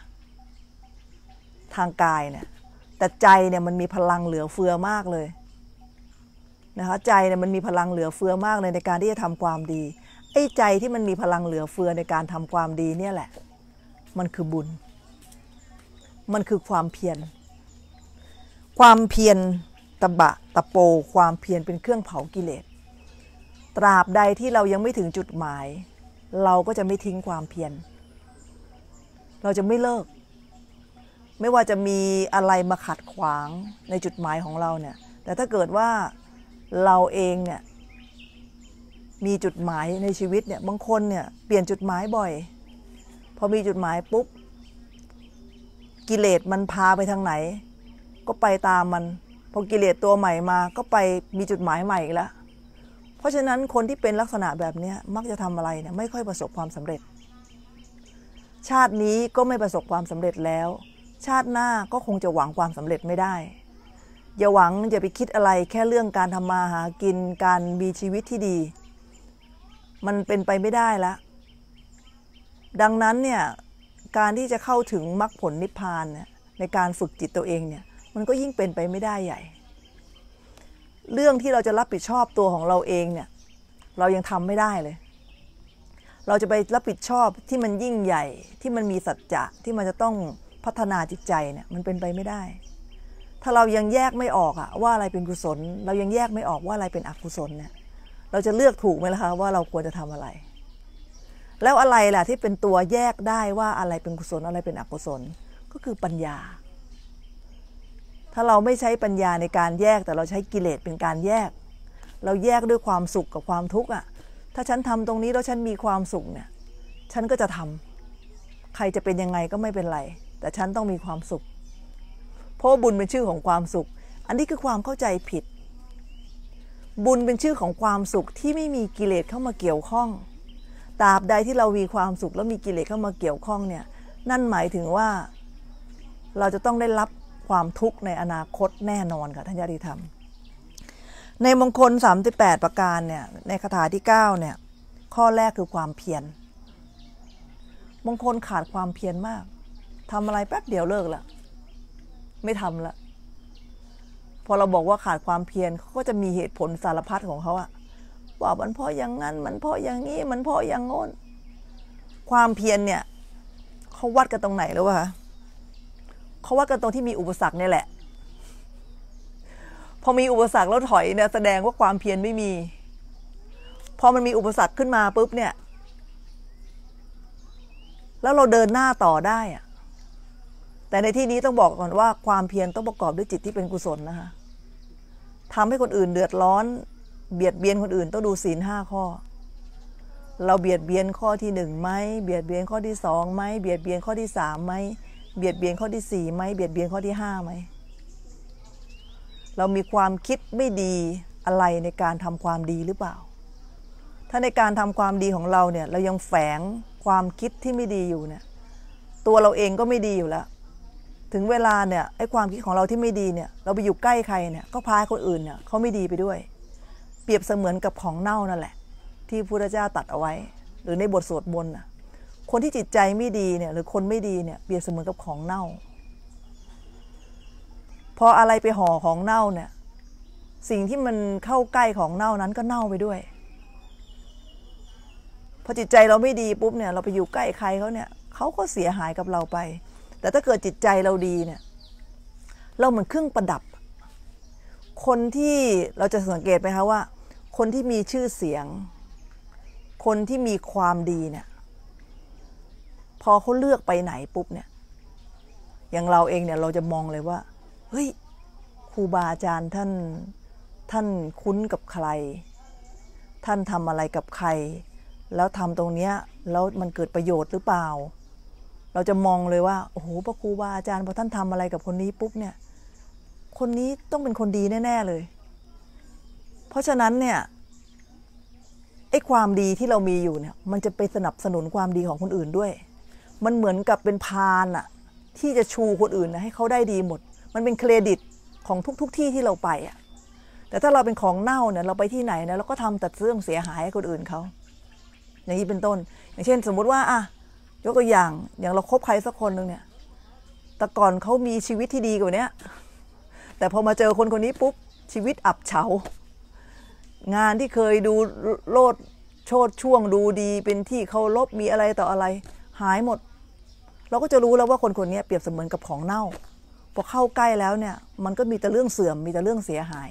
ทางกายเนี่ย แต่ใจเนี่ยมันมีพลังเหลือเฟือมากเลยนะคะใจเนี่ยมันมีพลังเหลือเฟือมากเลยในการที่จะทำความดีไอ้ใจที่มันมีพลังเหลือเฟือในการทำความดีเนี่ยแหละมันคือบุญ มันคือความเพียร ความเพียรตะบะตะโป ความเพียรเป็นเครื่องเผากิเลส ตราบใดที่เรายังไม่ถึงจุดหมาย เราก็จะไม่ทิ้งความเพียร เราจะไม่เลิก ไม่ว่าจะมีอะไรมาขัดขวางในจุดหมายของเราเนี่ย แต่ถ้าเกิดว่าเราเองเนี่ยมีจุดหมายในชีวิตเนี่ยบางคนเนี่ยเปลี่ยนจุดหมายบ่อยพอมีจุดหมายปุ๊บกิเลสมันพาไปทางไหน ก็ไปตามมัน พอกิเลสตัวใหม่มาก็ไปมีจุดหมายใหม่อีกแล้วเพราะฉะนั้นคนที่เป็นลักษณะแบบนี้มักจะทำอะไรเนี่ยไม่ค่อยประสบความสำเร็จ ชาตินี้ก็ไม่ประสบความสำเร็จแล้ว ชาติหน้าก็คงจะหวังความสำเร็จไม่ได้ อย่าหวังอย่าไปคิดอะไรแค่เรื่องการทำมาหากินการมีชีวิตที่ดี มันเป็นไปไม่ได้แล้วดังนั้นเนี่ยการที่จะเข้าถึงมรรคผลนิพพานเนี่ยในการฝึกจิตตัวเองเนี่ย มันก็ยิ่งเป็นไปไม่ได้ใหญ่ เรื่องที่เราจะรับผิดชอบตัวของเราเองเนี่ย เรายังทำไม่ได้เลย เราจะไปรับผิดชอบที่มันยิ่งใหญ่ ที่มันมีสัจจะที่มันจะต้องพัฒนาจิตใจเนี่ย มันเป็นไปไม่ได้ ถ้าเรายังแยกไม่ออกอะว่าอะไรเป็นกุศลเรายังแยกไม่ออกว่าอะไรเป็นอกุศลเนี่ยเราจะเลือกถูกไหมล่ะคะว่าเราควรจะทำอะไรแล้วอะไรล่ะที่เป็นตัวแยกได้ว่าอะไรเป็นกุศลอะไรเป็นอกุศลก็คือปัญญา ถ้าเราไม่ใช้ปัญญาในการแยกแต่เราใช้กิเลสเป็นการแยก เราแยกด้วยความสุขกับความทุกข์อ่ะถ้าฉันทำตรงนี้แล้วฉันมีความสุขเนี่ย ฉันก็จะทำ ใครจะเป็นยังไงก็ไม่เป็นไร แต่ฉันต้องมีความสุขเพราะบุญเป็นชื่อของความสุข อันนี้คือความเข้าใจผิด บุญเป็นชื่อของความสุขที่ไม่มีกิเลสเข้ามาเกี่ยวข้องตราบใดที่เรามีความสุขแล้วมีกิเลสเข้ามาเกี่ยวข้องเนี่ย นั่นหมายถึงว่า เราจะต้องได้รับความทุกข์ในอนาคตแน่นอนค่ะท่านญาติธรรมในมงคล38ประการเนี่ย ในคาถาที่9เนี่ย ข้อแรกคือความเพียรมงคลขาดความเพียรมากทำอะไรแป๊บเดียวเลิกละไม่ทำละพอเราบอกว่าขาดความเพียรเขาก็จะมีเหตุผลสารพัดของเขาอะว่ามันเพราะอย่างนั้น มันเพราะอย่างนี้ มันเพราะอย่างงน้น ความเพียรเนี่ย เขาวัดกันตรงไหนหรือวะเขาวัดกันตรงที่มีอุปสรรคเนี่ยแหละ พอมีอุปสรรคแล้วถอยเนี่ยแสดงว่าความเพียรไม่มี พอมันมีอุปสรรคขึ้นมาปุ๊บเนี่ย แล้วเราเดินหน้าต่อได้อะแต่ในที่นี้ต้องบอกก่อนว่า ความเพียรต้องประกอบด้วยจิตที่เป็นกุศลนะคะทำให้คนอื่นเดือดร้อนเบียดเบียนคนอื่นต้องดูศีลห้าข้อ เราเบียดเบียนข้อที่หนึ่งไหม เบียดเบียนข้อที่สองไหม เบียดเบียนข้อที่สามไหม เบียดเบียนข้อที่สี่ไหมเบียดเบียนข้อที่ห้าไหม เรามีความคิดไม่ดีอะไรในการทำความดีหรือเปล่า ถ้าในการทำความดีของเราเนี่ยเรายังแฝงความคิดที่ไม่ดีอยู่เนี่ย ตัวเราเองก็ไม่ดีอยู่แล้วถึงเวลาเนี่ยไอ้ความคิดของเราที่ไม่ดีเนี่ยเราไปอยู่ใกล้ใครเนี่ยก็พาคนอื่นเนี่ยเขาไม่ดีไปด้วยเปรียบเสมือนกับของเน่านั่นแหละ ที่พระพุทธเจ้าตัดเอาไว้ หรือในบทสวดมนต์คนที่จิตใจไม่ดีเนี่ย หรือคนไม่ดีเนี่ยเปรียบเสมือนกับของเน่าพออะไรไปห่อของเน่าเนี่ย สิ่งที่มันเข้าใกล้ของเน่านั้นก็เน่าไปด้วย พอจิตใจเราไม่ดีปุ๊บเนี่ยเราไปอยู่ใกล้ใครเขาเนี่ยเขาก็เสียหายกับเราไป แต่ถ้าเกิดจิตใจเราดีเนี่ย เราเหมือนเครื่องประดับ คนที่เราจะสังเกตไหมคะว่าคนที่มีชื่อเสียง คนที่มีความดีเนี่ย พอเขาเลือกไปไหนปุ๊บเนี่ย อย่างเราเองเนี่ยเราจะมองเลยว่าเฮ้ยครูบาอาจารย์ท่านท่านคุ้นกับใคร ท่านทำอะไรกับใคร แล้วทำตรงเนี้ยแล้วมันเกิดประโยชน์หรือเปล่า เราจะมองเลยว่าโอ้โหพระครูบาอาจารย์พอท่านทำอะไรกับคนนี้ปุ๊บเนี่ย คนนี้ต้องเป็นคนดีแน่ ๆเลยเพราะฉะนั้นเนี่ยไอ้ความดีที่เรามีอยู่เนี่ยมันจะไปสนับสนุนความดีของคนอื่นด้วย มันเหมือนกับเป็นพานอะที่จะชูคนอื่นนะให้เขาได้ดีหมด มันเป็นเครดิตของทุกๆทที่ที่เราไปอะแต่ถ้าเราเป็นของเน่าเนี่ยเราไปที่ไหนนะเราก็ทำตัดเสื่องเสียหายให้คนอื่นเขาอย่างนี้เป็นต้นอย่างเช่นสมมุติว่าอ่ะยกตัวอย่างอย่างเราคบใครสักคนหนึ่งเนี่ยแต่ก่อนเขามีชีวิตที่ดีกว่านี้แต่พอมาเจอคนคนนี้ปุ๊บชีวิตอับเฉางานที่เคยดูโลด โชดช่วงดูดีเป็นที่เคารพมีอะไรต่ออะไรหายหมด เราก็จะรู้แล้วว่าคนคนนี้เปรียบเสมือนกับของเน่าพอเข้าใกล้แล้วเนี่ยมันก็มีแต่เรื่องเสื่อม มีแต่เรื่องเสียหาย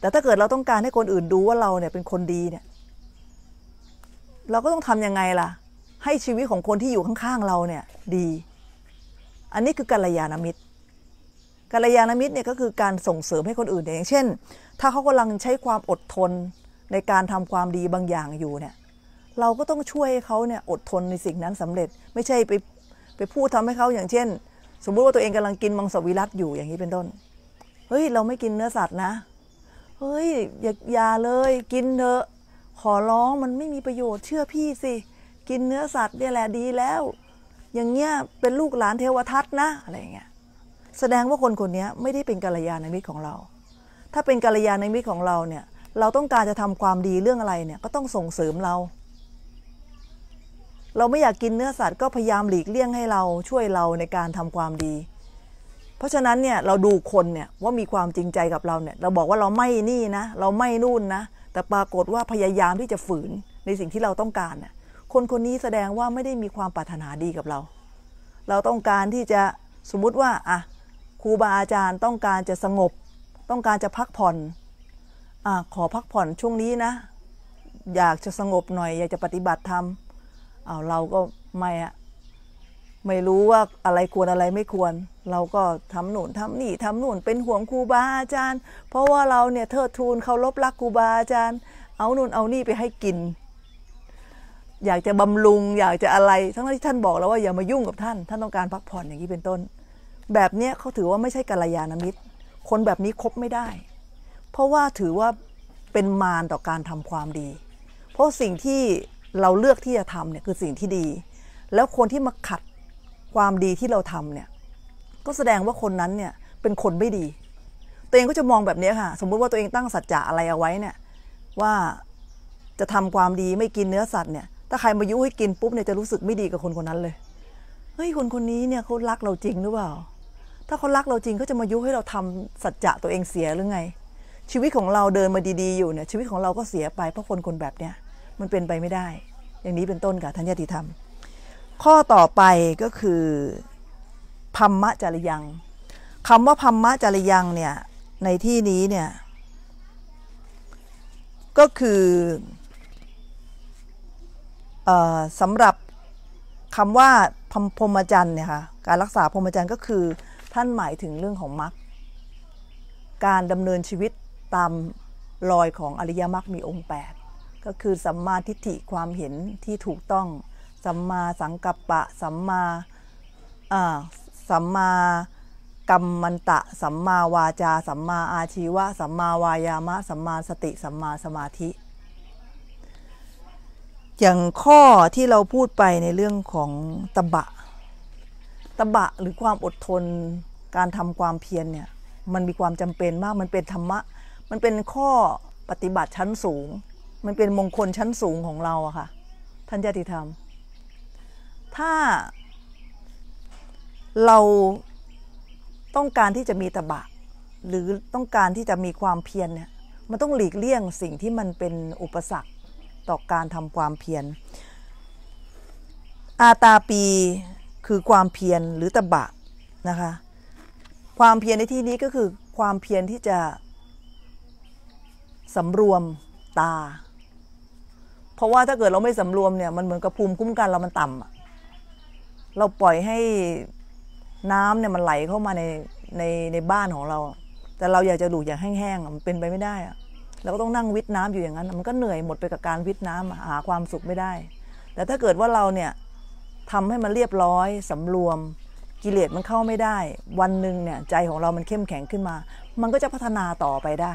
แต่ถ้าเกิดเราต้องการให้คนอื่นดูว่าเราเนี่ยเป็นคนดีเนี่ยเราก็ต้องทํำยังไงล่ะ ให้ชีวิตของคนที่อยู่ข้าง ๆ เราเนี่ยดี อันนี้คือกัลยาณมิตรกัลยาณมิตรเนี่ยก็คือการส่งเสริมให้คนอื่นอย่าง เช่นถ้าเขากำลังใช้ความอดทนในการทำความดีบางอย่างอยู่เนี่ย เราก็ต้องช่วยให้เขาเนี่ยอดทนในสิ่งนั้นสำเร็จไม่ใช่ไปไปพูดทำให้เขาอย่างเช่น สมมุติว่าตัวเองกำลังกินมังสวิรัตอยู่อย่างนี้เป็นต้น เฮ้ยเราไม่กินเนื้อสัตว์นะเฮ้ย อย่าอย่าเลย กินเถอะขอร้องมันไม่มีประโยชน์เชื่อพี่สิกินเนื้อสัตว์เนี่ยแหละดีแล้ว อย่างเงี้ยเป็นลูกหลานเทวทัตนะอะไรเงี้ย แสดงว่าคนคนนี้ไม่ได้เป็นกัลยาณมิตรของเราถ้าเป็นกัลยาณมิตรของเราเนี่ย เราต้องการจะทำความดีเรื่องอะไรเนี่ย ก็ต้องส่งเสริมเรา เราไม่อยากกินเนื้อสัตว์ก็พยายามหลีกเลี่ยงให้เราช่วยเราในการทำความดี เพราะฉะนั้นเนี่ยเราดูคนเนี่ย ว่ามีความจริงใจกับเราเนี่ยเราบอกว่าเราไม่นี่นะ เราไม่นู่นนะ แต่ปรากฏว่าพยายามที่จะฝืนในสิ่งที่เราต้องการเนี่ยคนคนนี้แสดงว่าไม่ได้มีความปรารถนาดีกับเรา เราต้องการที่จะสมมุติว่าอ่ะครูบาอาจารย์ต้องการจะสงบต้องการจะพักผ่อนอขอพักผ่อนช่วงนี้นะ อยากจะสงบหน่อยอยากจะปฏิบัติธรรมเอาเราก็ไม่อะไม่รู้ว่าอะไรควรอะไรไม่ควร เราก็ทำหนุนทำนี่ทำหนุนเป็นห่วงครูบาอาจารย์ เพราะว่าเราเนี่ยเทิดทูนเคารพรักครูบาอาจารย์ เอาหนุนเอานี่ไปให้กิน อยากจะบำรุง อยากจะอะไร ทั้งที่ท่านบอกแล้วว่าอย่ามายุ่งกับท่าน ท่านต้องการพักผ่อนอย่างนี้เป็นต้น แบบเนี้ยเขาถือว่าไม่ใช่กัลยาณมิตรคนแบบนี้คบไม่ได้ เพราะว่าถือว่าเป็นมารต่อการทำความดี เพราะสิ่งที่เราเลือกที่จะทำเนี่ยคือสิ่งที่ดี แล้วคนที่มาขัดความดีที่เราทำเนี่ย ก็แสดงว่าคนนั้นเนี่ยเป็นคนไม่ดี ตัวเองก็จะมองแบบนี้ค่ะ สมมติว่าตัวเองตั้งสัจจะอะไรเอาไว้เนี่ย ว่าจะทำความดีไม่กินเนื้อ สัตว์เนี่ย ถ้าใครมายุให้กินปุ๊บเนี่ยจะรู้สึกไม่ดีกับคนคนนั้นเลย เฮ้ยคนคนนี้เนี่ยเขารักเราจริงหรือเปล่าถ้าเขารักเราจริงเขาจะมายุให้เราทำสัจจะตัวเองเสียหรือไง ชีวิตของเราเดินมาดีๆอยู่เนี่ยชีวิตของเราก็เสียไป เพราะคนคนแบบเนี้ยมันเป็นไปไม่ได้ อย่างนี้เป็นต้นค่ะทัญญติธรรมข้อต่อไปก็คือพัมมะจริยังคำว่าพัมมะจริยังเนี่ยในที่นี้เนี่ยก็คืออสำหรับคำว่าพรมจันทร์เนี่ยค่ะการรักษาพรมจันทร์ก็คือท่านหมายถึงเรื่องของมรรคการดำเนินชีวิตตามรอยของอริยมรรคมีองค์ 8 ก็คือสัมมาทิฏฐิความเห็นที่ถูกต้อง สัมมาสังกัปปะ สัมมาสัมมากรรมมันตะ สัมมาวาจา สัมมาอาชีวะ สัมมาวายามะ สัมมาสติ สัมมาสมาธิ อย่างข้อที่เราพูดไปในเรื่องของตบะตบะหรือความอดทนการทำความเพียรเนี่ย มันมีความจำเป็นมากมันเป็นธรรมะ มันเป็นข้อปฏิบัติชั้นสูง มันเป็นมงคลชั้นสูงของเราอะค่ะท่านญาติธรรม ถ้าเราต้องการที่จะมีตบะ หรือต้องการที่จะมีความเพียรเนี่ยมันต้องหลีกเลี่ยงสิ่งที่มันเป็นอุปสรรคต่อการทำความเพียรอาตาปีคือความเพียรหรือตะบะนะคะ ความเพียรในที่นี้ก็คือความเพียรที่จะสำรวมตา เพราะว่าถ้าเกิดเราไม่สำรวมเนี่ย มันเหมือนกับภูมิคุ้มกันเรามันต่ำเราปล่อยให้น้ำเนี่ยมันไหลเข้ามาในในในบ้านของเรา แต่เราอยากจะดูอย่างแห้งๆมันเป็นไปไม่ได้อะเราก็ต้องนั่งวิทน้ำอยู่อย่างนั้นมันก็เหนื่อยหมดไปกับการวิทน้ำหาความสุขไม่ได้ แต่ถ้าเกิดว่าเราเนี่ยทำให้มันเรียบร้อยสำรวม กิเลสมันเข้าไม่ได้วันหนึ่งเนี่ย ใจของเรามันเข้มแข็งขึ้นมา มันก็จะพัฒนาต่อไปได้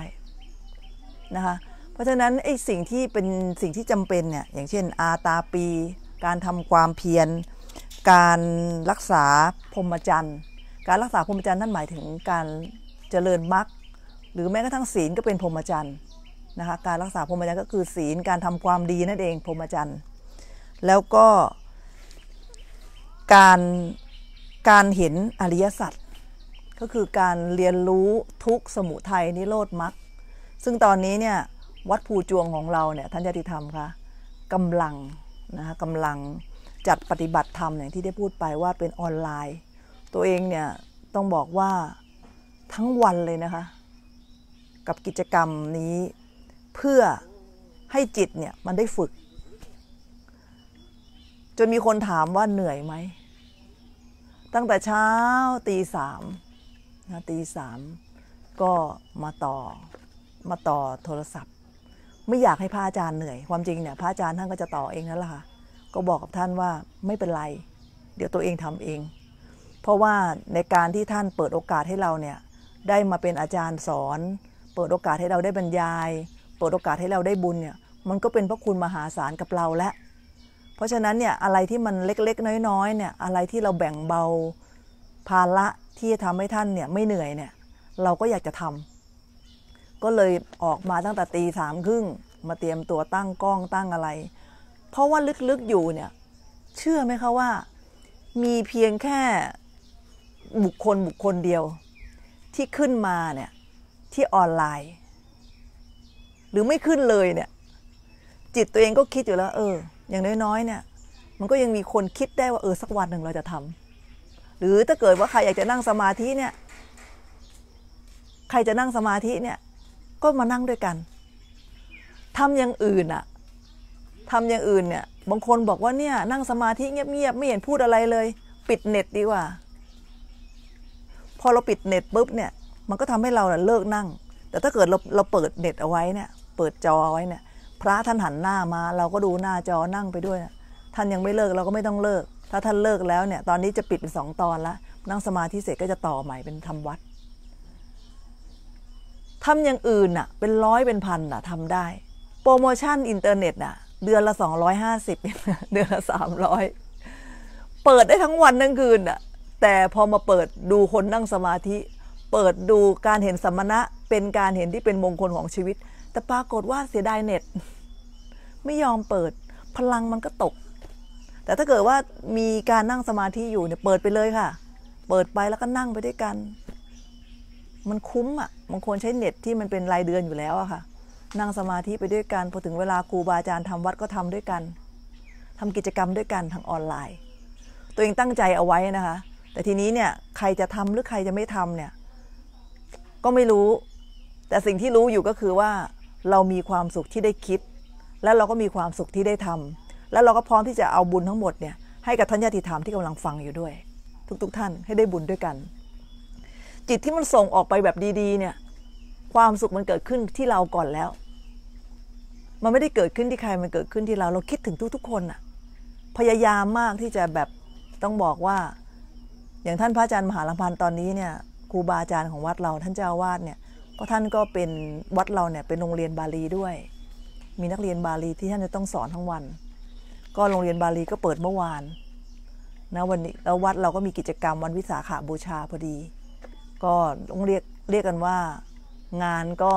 นะคะเพราะฉะนั้นไอ้สิ่งที่เป็นสิ่งที่จำเป็นเนี่ย อย่างเช่นอาตาปี การทำความเพียรการรักษา พรหมจรรย์การรักษาพรหมจรรย์นั่นหมายถึงการเจริญมรรคหรือแม้กระทั่งศีลก็เป็นพรหมจรรย์นะคะการรักษาพรหมจรรย์ก็คือศีลการทำความดีนั่นเองพรหมจรรย์แล้วก็การการเห็นอริยสัจก็คือการเรียนรู้ทุกสมุทัยนิโรธมรรคซึ่งตอนนี้เนี่ยวัดภูจวงของเราเนี่ยท่านญาติธรรมคะกำลังนะคะกำลังจัดปฏิบัติธรรมอย่างที่ได้พูดไปว่าเป็นออนไลน์ ตัวเองเนี่ยต้องบอกว่าทั้งวันเลยนะคะ กับกิจกรรมนี้เพื่อให้จิตเนี่ยมันได้ฝึกจนมีคนถามว่าเหนื่อยไหม ตั้งแต่เช้าตีสามนะตีสามก็มาต่อมาต่อโทรศัพท์ ไม่อยากให้พระอาจารย์เหนื่อย ความจริงเนี่ยพระอาจารย์ท่านก็จะต่อเองนั่นแหละค่ะ ก็บอกกับท่านว่าไม่เป็นไร เดี๋ยวตัวเองทำเอง เพราะว่าในการที่ท่านเปิดโอกาสให้เราเนี่ยได้มาเป็นอาจารย์สอน เปิดโอกาสให้เราได้บรรยาย เปิดโอกาสให้เราได้บุญเนี่ย มันก็เป็นพระคุณมหาศาลกับเราและเพราะฉะนั้นเนี่ยอะไรที่มันเล็กๆ น้อย ๆเนี่ย อะไรที่เราแบ่งเบาภาระที่จะทำให้ท่านเนี่ยไม่เหนื่อยเนี่ยเราก็อยากจะทำก็เลยออกมาตั้งแต่ตีสามครึ่งมาเตรียมตัวตั้งกล้องตั้งอะไร เพราะว่าลึกๆอยู่เนี่ยเชื่อไหมคะว่า มีเพียงแค่บุคคลบุคคลเดียว ที่ขึ้นมาเนี่ยที่ออนไลน์ หรือไม่ขึ้นเลยเนี่ยจิตตัวเองก็คิดอยู่แล้วเอออย่างน้อยๆ เนี่ย มันก็ยังมีคนคิดได้ว่า เออสักวันหนึ่งเราจะทำ หรือถ้าเกิดว่าใครอยากจะนั่งสมาธิเนี่ย ใครจะนั่งสมาธิเนี่ย ก็มานั่งด้วยกัน ทำอย่างอื่นอะทำอย่างอื่นเนี่ย บางคนบอกว่าเนี่ยนั่งสมาธิเงียบๆ ไม่เห็นพูดอะไรเลย ปิดเน็ตดีกว่า พอเราปิดเน็ตปุ๊บเนี่ย มันก็ทำให้เราเลิกนั่ง แต่ถ้าเกิดเราเราเปิดเน็ตเอาไว้เนี่ย เปิดจอไว้เนี่ยพระท่านหันหน้ามาเราก็ดูหน้าจอนั่งไปด้วยท่านยังไม่เลิกเราก็ไม่ต้องเลิก ถ้าท่านเลิกแล้วเนี่ยตอนนี้จะปิดเป็นสองตอนละนั่งสมาธิเสร็จก็จะต่อใหม่เป็นทำวัดทำอย่างอื่นน่ะเป็นร้อยเป็นพันน่ะทำได้ โปรโมชั่นอินเทอร์เน็ตน่ะ เดือนละสองร้อยห้าสิบเดือนละสามร้อยเปิดได้ทั้งวันทั้งคืนน่ะแต่พอมาเปิดดูคนนั่งสมาธิ เปิดดูการเห็นสัมมณะเป็นการเห็นที่เป็นมงคลของชีวิตแต่ปรากฏว่าเสียดายเน็ต ไม่ยอมเปิดพลังมันก็ตก แต่ถ้าเกิดว่ามีการนั่งสมาธิอยู่เนี่ยเปิดไปเลยค่ะ เปิดไปแล้วก็นั่งไปด้วยกัน มันคุ้มอะ่ะบางคนใช้เน็ต ที่มันเป็นรายเดือนอยู่แล้วอะค่ะ นั่งสมาธิไปด้วยกัน พอถึงเวลาครูบาอาจารย์ทำวัดก็ทำด้วยกัน ทำกิจกรรมด้วยกันทางออนไลน์ ตัวเองตั้งใจเอาไว้นะคะ แต่ทีนี้เนี่ยใครจะทำหรือใครจะไม่ทำเนี่ย ก็ไม่รู้ แต่สิ่งที่รู้อยู่ก็คือว่าเรามีความสุขที่ได้คิด และเราก็มีความสุขที่ได้ทำ และเราก็พร้อมที่จะเอาบุญทั้งหมดเนี่ยให้กับท่านญาติธรรมที่กำลังฟังอยู่ด้วย ทุกๆทท่านให้ได้บุญด้วยกัน จิตที่มันส่งออกไปแบบดีๆเนี่ยความสุขมันเกิดขึ้นที่เราก่อนแล้ว มันไม่ได้เกิดขึ้นที่ใครมันเกิดขึ้นที่เราเราคิดถึงทุกๆ คนอะพยายามมากที่จะแบบต้องบอกว่า อย่างท่านพระอาจารย์มหาลังพันธ์ตอนนี้เนี่ยครูบาอาจารย์ของวัดเราท่านเจ้าวาดเนี่ยเพราะท่านก็เป็นวัดเราเนี่ยเป็นโรงเรียนบาลีด้วย มีนักเรียนบาลีที่ท่านจะต้องสอนทั้งวัน ก็โรงเรียนบาลีก็เปิดเมื่อวานนะวันนี้แล้ววัดเราก็มีกิจกรรมวันวิสาขาบูชาพอดี ก็ต้องเรียกเรียกกันว่างานก็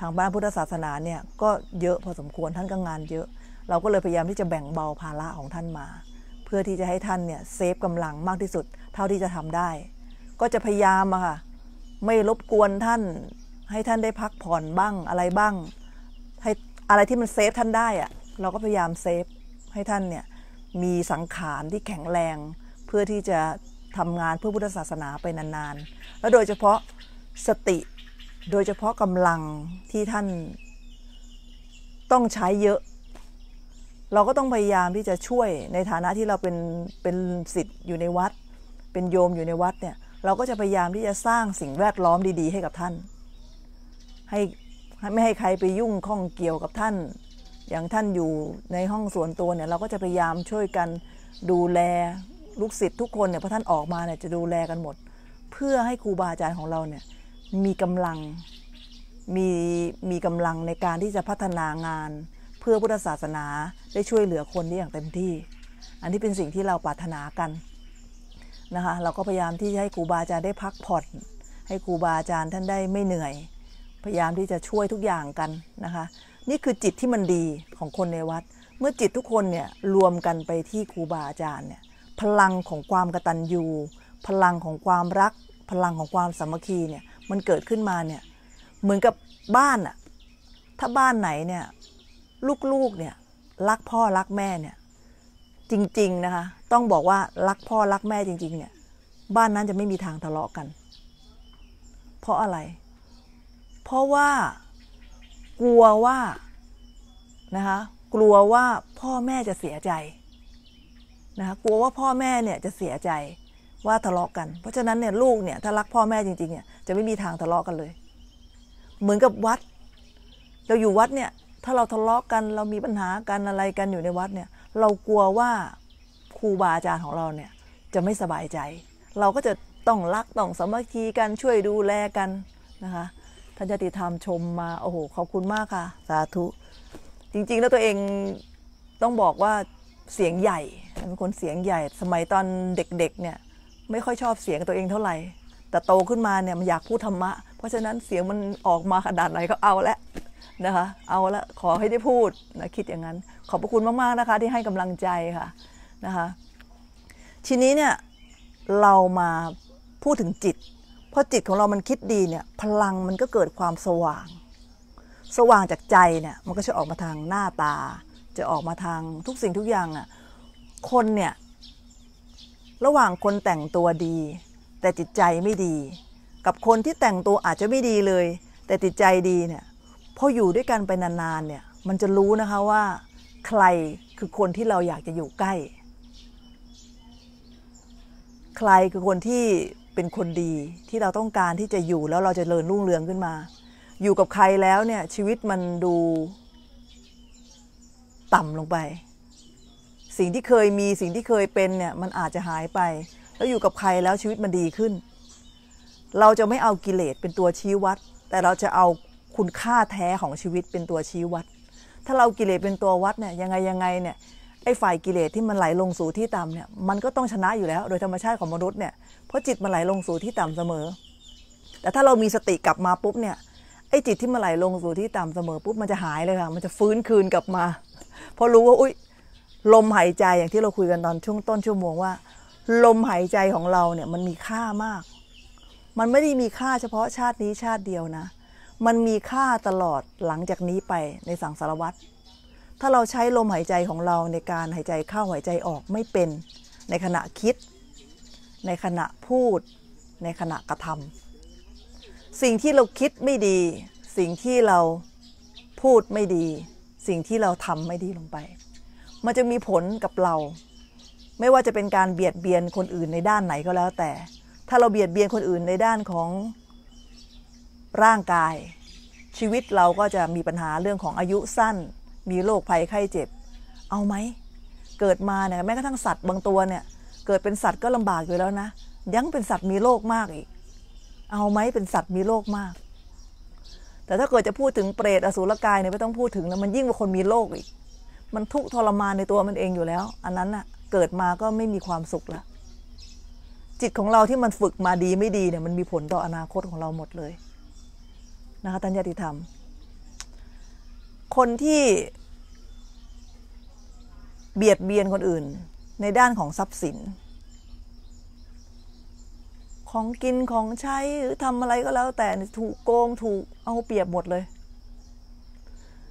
ทางบ้านพุทธศาสนาเนี่ย ก็เยอะพอสมควรท่านก็งานเยอะ เราก็เลยพยายามที่จะแบ่งเบาภาระของท่านมา เพื่อที่จะให้ท่านเนี่ยเซฟกำลังมากที่สุด เท่าที่จะทำได้ ก็จะพยายามอะค่ะไม่รบกวนท่านให้ท่านได้พักผ่อนบ้างอะไรบ้างให้อะไรที่มันเซฟท่านได้อะเราก็พยายามเซฟให้ท่านเนี่ยมีสังขารที่แข็งแรงเพื่อที่จะทำงานเพื่อพุทธศาสนาไปนานๆ แล้วโดยเฉพาะสติโดยเฉพาะกำลังที่ท่านต้องใช้เยอะ เราก็ต้องพยายามที่จะช่วยในฐานะที่เราเป็นเป็นสิทธิ์อยู่ในวัด เป็นโยมอยู่ในวัดเนี่ยเราก็จะพยายามที่จะสร้างสิ่งแวดล้อมดีๆ ให้กับท่านให้ไม่ให้ใครไปยุ่งข้องเกี่ยวกับท่านอย่างท่านอยู่ในห้องส่วนตัวเนี่ย เราก็จะพยายามช่วยกันดูแลลูกศิษย์ทุกคนเนี่ยพอท่านออกมาเนี่ยจะดูแลกันหมด เพื่อให้ครูบาอาจารย์ของเราเนี่ยมีกำลังมีมีกำลังในการที่จะพัฒนางาน เพื่อพุทธศาสนาได้ช่วยเหลือคนได้อย่างเต็มที่ อันนี้เป็นสิ่งที่เราปรารถนากัน นะคะ เราก็พยายามที่จะให้ครูบาอาจารย์ได้พักผ่อนให้ครูบาอาจารย์ท่านได้ไม่เหนื่อยพยายามที่จะช่วยทุกอย่างกันนะคะ นี่คือจิตที่มันดีของคนในวัด เมื่อจิตทุกคนเนี่ยรวมกันไปที่ครูบาอาจารย์เนี่ยพลังของความกตัญญู พลังของความรัก พลังของความสามัคคีเนี่ยมันเกิดขึ้นมาเนี่ยเหมือนกับบ้านอะถ้าบ้านไหนเนี่ยลูกๆเนี่ยรักพ่อรักแม่เนี่ยจริงๆนะคะ ต้องบอกว่ารักพ่อรักแม่จริงๆเนี่ยบ้านนั้นจะไม่มีทางทะเลาะกัน เพราะอะไรเพราะว่ากลัวว่านะคะ กลัวว่าพ่อแม่จะเสียใจนะคะกลัวว่าพ่อแม่เนี่ยจะเสียใจว่าทะเลาะกันเพราะฉะนั้นเนี่ยลูกเนี่ย ถ้ารักพ่อแม่จริงๆเนี่ย จะไม่มีทางทะเลาะกันเลย เหมือนกับวัดเราอยู่วัดเนี่ย ถ้าเราทะเลาะกันเรามีปัญหากันอะไรกันอยู่ในวัดเนี่ย เรากลัวว่าครูบาอาจารย์ของเราเนี่ย จะไม่สบายใจ เราก็จะต้องรักต้องสมัครทีกันช่วยดูแลกันนะคะท่านจติธรรมชมมาโอ้โหขอบคุณมากค่ะสาธุ จริงๆแล้วตัวเองต้องบอกว่าเสียงใหญ่เป็นคนเสียงใหญ่ สมัยตอนเด็กๆเนี่ยไม่ค่อยชอบเสียงตัวเองเท่าไหร่แต่โตขึ้นมาเนี่ยมันอยากพูดธรรมะเพราะฉะนั้นเสียงมันออกมาขนาดไหนก็เอาละนะคะเอาละขอให้ได้พูดนะคิดอย่างนั้น ขอบพระคุณมากๆนะคะ ที่ให้กำลังใจค่ะนะคะทีนี้เนี่ยเรามาพูดถึงจิตพอจิตของเรามันคิดดีเนี่ยพลังมันก็เกิดความสว่าง สว่างจากใจเนี่ยมันก็จะออกมาทางหน้าตา จะออกมาทางทุกสิ่งทุกอย่างอะ่ะคนเนี่ย ระหว่างคนแต่งตัวดีแต่จิตใจไม่ดี กับคนที่แต่งตัวอาจจะไม่ดีเลย แต่จิตใจดีเนี่ย พออยู่ด้วยกันไปนานๆเนี่ย มันจะรู้นะคะว่า ใครคือคนที่เราอยากจะอยู่ใกล้ ใครคือคนที่เป็นคนดีที่เราต้องการที่จะอยู่แล้วเราจะเรินรุ่งเรืองขึ้นมา อยู่กับใครแล้วเนี่ยชีวิตมันดูต่ำลงไป สิ่งที่เคยมีสิ่งที่เคยเป็นเนี่ยมันอาจจะหายไป แล้วอยู่กับใครแล้วชีวิตมันดีขึ้น เราจะไม่เอากิเลสเป็นตัวชี้วัด แต่เราจะเอาคุณค่าแท้ของชีวิตเป็นตัวชี้วัด ถ้าเรากิเลสเป็นตัววัดเนี่ยยังไงยังไงเนี่ยไอ้ฝ่ายกิเลสที่มันไหลลงสู่ที่ต่ำเนี่ยมันก็ต้องชนะอยู่แล้ว โดยธรรมชาติของมนุษย์เนี่ยเพราะจิตมันไหลลงสู่ที่ต่ำเสมอ แต่ถ้าเรามีสติกลับมาปุ๊บเนี่ยไอ้จิตที่มันไหลลงสู่ที่ต่ำเสมอปุ๊บมันจะหายเลยค่ะมันจะฟื้นคืนกลับมา เพราะรู้ว่าอุ้ยลมหายใจอย่างที่เราคุยกันตอนช่วงต้นชั่วโมงว่า ลมหายใจของเราเนี่ยมันมีค่ามาก มันไม่ได้มีค่าเฉพาะชาตินี้ชาติเดียวนะ มันมีค่าตลอดหลังจากนี้ไปในสังสารวัตรถ้าเราใช้ลมหายใจของเราในการหายใจเข้า หายใจออกไม่เป็น ในขณะคิด ในขณะพูดในขณะกระทำสิ่งที่เราคิดไม่ดี สิ่งที่เราพูดไม่ดี สิ่งที่เราทำไม่ดีลงไป มันจะมีผลกับเรา ไม่ว่าจะเป็นการเบียดเบียนคนอื่นในด้านไหนก็แล้วแต่ ถ้าเราเบียดเบียนคนอื่นในด้านของร่างกาย ชีวิตเราก็จะมีปัญหาเรื่องของอายุสั้นมีโรคภัยไข้เจ็บ เอาไหม เกิดมาเนี่ยแม้กระทั่งสัตว์บางตัวเนี่ย เกิดเป็นสัตว์ก็ลำบากอยู่แล้วนะ ยังเป็นสัตว์มีโรคมากอีก เอาไหมเป็นสัตว์มีโรคมาก แต่ถ้าเกิดจะพูดถึงเปรตอสุรกายเนี่ยไม่ต้องพูดถึงแล้วมันยิ่งกว่าคนมีโรคอีก มันทุกทรมานในตัวมันเองอยู่แล้ว อันนั้นน่ะเกิดมาก็ไม่มีความสุขละ จิตของเราที่มันฝึกมาดีไม่ดีเนี่ย มันมีผลต่ออนาคตของเราหมดเลยนะคะท่านญาติธรรมคนที่เบียดเบียนคนอื่น ในด้านของทรัพย์สิน ของกินของใช้หรือทำอะไรก็แล้ว แต่ถูกโกงถูกเอาเปรียบหมดเลย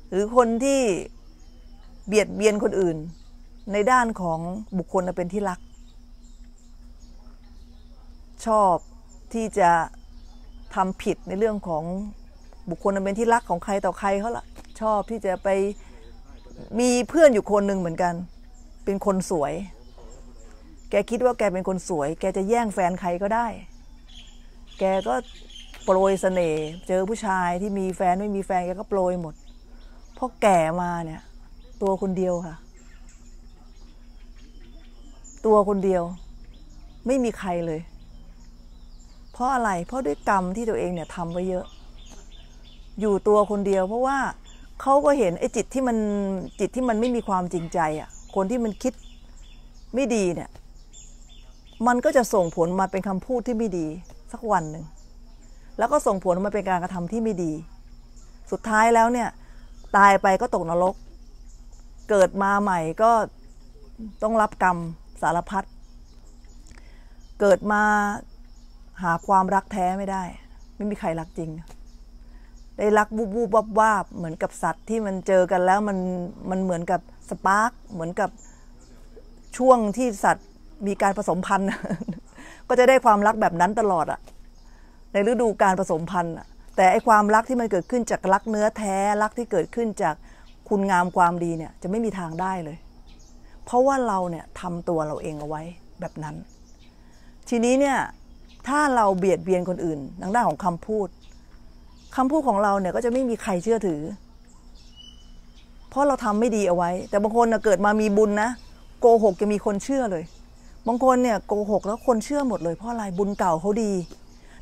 หรือคนที่เบียดเบียนคนอื่นในด้านของบุคคลเป็นที่รัก ชอบที่จะทำผิดในเรื่องของบุคคลเป็นที่รักของใครต่อใครเขาละชอบที่จะไปมีเพื่อนอยู่คนหนึ่งเหมือนกัน เป็นคนสวย แกคิดว่าแกเป็นคนสวย แกจะแย่งแฟนใครก็ได้ แกก็โปรยสเสน่ห์เจอผู้ชายที่มีแฟนไม่มีแฟนแกก็โปรยหมดเพราะแก่มาเนี่ย ตัวคนเดียวค่ะ ตัวคนเดียว ไม่มีใครเลย เพราะอะไร เพราะด้วยกรรมที่ตัวเองเนี่ยทำไว้เยอะ อยู่ตัวคนเดียว เพราะว่าเขาก็เห็นไอ้จิตที่มันจิตที่มันไม่มีความจริงใจอ่ะ คนที่มันคิดไม่ดีเนี่ย มันก็จะส่งผลมาเป็นคำพูดที่ไม่ดีสักวันหนึ่ง แล้วก็ส่งผลมาเป็นการกระทำที่ไม่ดี สุดท้ายแล้วเนี่ย ตายไปก็ตกนรกเกิดมาใหม่ก็ต้องรับกรรมสารพัดเกิดมาหาความรักแท้ไม่ได้ ไม่มีใครรักจริงได้รักบูบูวับวาบเหมือนกับสัตว์ที่มันเจอกันแล้วมันมันเหมือนกับสปาร์กเหมือนกับช่วงที่สัตว์มีการผสมพันธุ์ก็จะได้ความรักแบบนั้นตลอดอะในฤดูการผสมพันธุ์แต่ไอความรักที่มันเกิดขึ้นจากรักเนื้อแท้รักที่เกิดขึ้นจากคุณงามความดีเนี่ยจะไม่มีทางได้เลย เพราะว่าเราเนี่ยทำตัวเราเองเอาไว้แบบนั้น ทีนี้เนี่ยถ้าเราเบียดเบียนคนอื่นทางด้านของคำพูดคำพูดของเราเนี่ยก็จะไม่มีใครเชื่อถือ เพราะเราทำไม่ดีเอาไว้ แต่บางคนเกิดมามีบุญนะโกหกจะมีคนเชื่อเลย บางคนเนี่ยโกหกแล้วคนเชื่อหมดเลยเพราะอะไรบุญเก่าเขาดี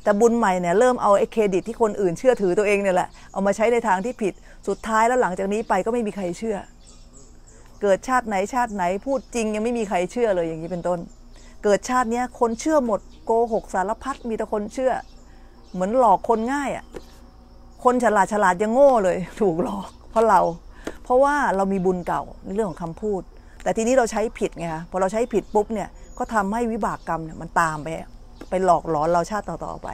แต่บุญใหม่เนี่ยเริ่มเอาไอ้เครดิตที่คนอื่นเชื่อถือตัวเองเนี่ยแหละเอามาใช้ในทางที่ผิด สุดท้ายแล้วหลังจากนี้ไปก็ไม่มีใครเชื่อ เกิดชาติไหนชาติไหนพูดจริงยังไม่มีใครเชื่อเลยอย่างนี้เป็นต้น เกิดชาติเนี้ยคนเชื่อหมดโกหกสารพัดมีแต่คนเชื่อ เหมือนหลอกคนง่ายอะ่ะคนฉลาดฉลาดยังโง่เลย ถูกหลอก เพราะเราเพราะว่าเรามีบุญเก่าในเรื่องของคำพูด แต่ทีนี้เราใช้ผิดไงคะพอเราใช้ผิดปุ๊บเนี่ยก็ทำให้วิบากกรรมเนี่ยมันตามไปไปหลอกหลอนเราชาติต่อๆไป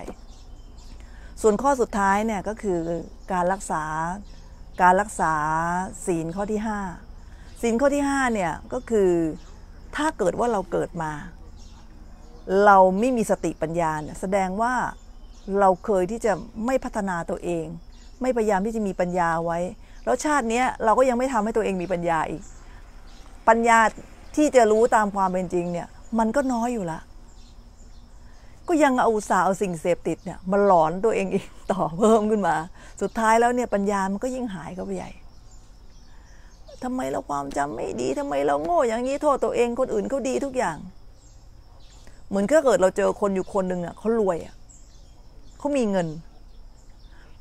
ส่วนข้อสุดท้ายเนี่ยก็คือการรักษาการรักษาศีลข้อที่ 5 ศีลข้อที่5เนี่ยก็คือถ้าเกิดว่าเราเกิดมา เราไม่มีสติปัญญาเนี่ยแสดงว่าเราเคยที่จะไม่พัฒนาตัวเอง ไม่พยายามที่จะมีปัญญาไว้ แล้วชาตินี้เราก็ยังไม่ทำให้ตัวเองมีปัญญาอีก ปัญญาที่จะรู้ตามความเป็นจริง เนี่ย มันก็น้อยอยู่ละก็ยังเอาอุตสาห์เอาสิ่งเสพติดเนี่ยมาหลอนตัวเองอีกต่อเพิ่มขึ้นมา สุดท้ายแล้วเนี่ยปัญญามันก็ยิ่งหายเข้าไปใหญ่ทำไมเราความจำไม่ดีทำไมเราโง่อย่างนี้โทษตัวเองคนอื่นเขาดีทุกอย่าง เหมือนก็เกิดเราเจอคนอยู่คนหนึ่งอ่ะเขารวยอ่ะเขามีเงิน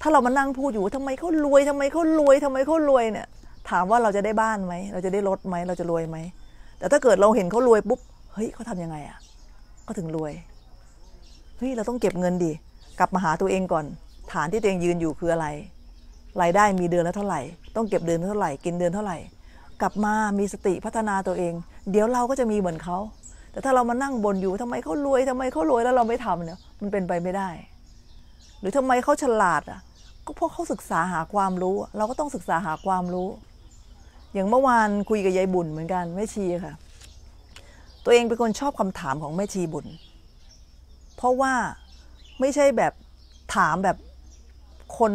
ถ้าเรา มา นั่งพูด อยู่ทำไมเขารวยทำไมเขารวยทำไมเขารวย เนี่ย ถามว่าเราจะได้บ้านไหม เราจะได้ รถไหมเรา จะ รวยไหม แต่ถ้า เกิด เรา เห็นเขารวย ปุ๊บ เฮ้ยเขาทํำยังไงอ่ะก็ถึง รวย เฮ้ย เรา ต้อง เก็บ เงินดิกลับ มา หา ตัวเอง ก่อน ฐาน ที่ ตัวเอง ยืน อยู่ คือ อะไร ราย ได้ มี เดือนละเท่าไหร่ ต้อง เก็บเดือนเท่าไหร่กิน เดือน เท่าไหร่ กลับ มา มี สติ พัฒนา ตัวเอง เดี๋ยวเรา ก็จะ มี เหมือนเขา แต่ ถ้า เรา มา นั่งบนอยู่ทำไมเขารวยทำไมเขารวยแล้วเราไม่ทำเนี่ยมันเป็นไปไม่ได้หรือทำไมเขาฉลาดอ่ะ ก็เพราะเขาศึกษาหาความรู้ เราก็ต้องศึกษาหาความรู้ อย่างเมื่อวานคุยกับยายบุญเหมือนกันแม่ชีค่ะตัวเองเป็นคนชอบคำถามของแม่ชีบุญ เพราะว่าไม่ใช่แบบถามแบบคน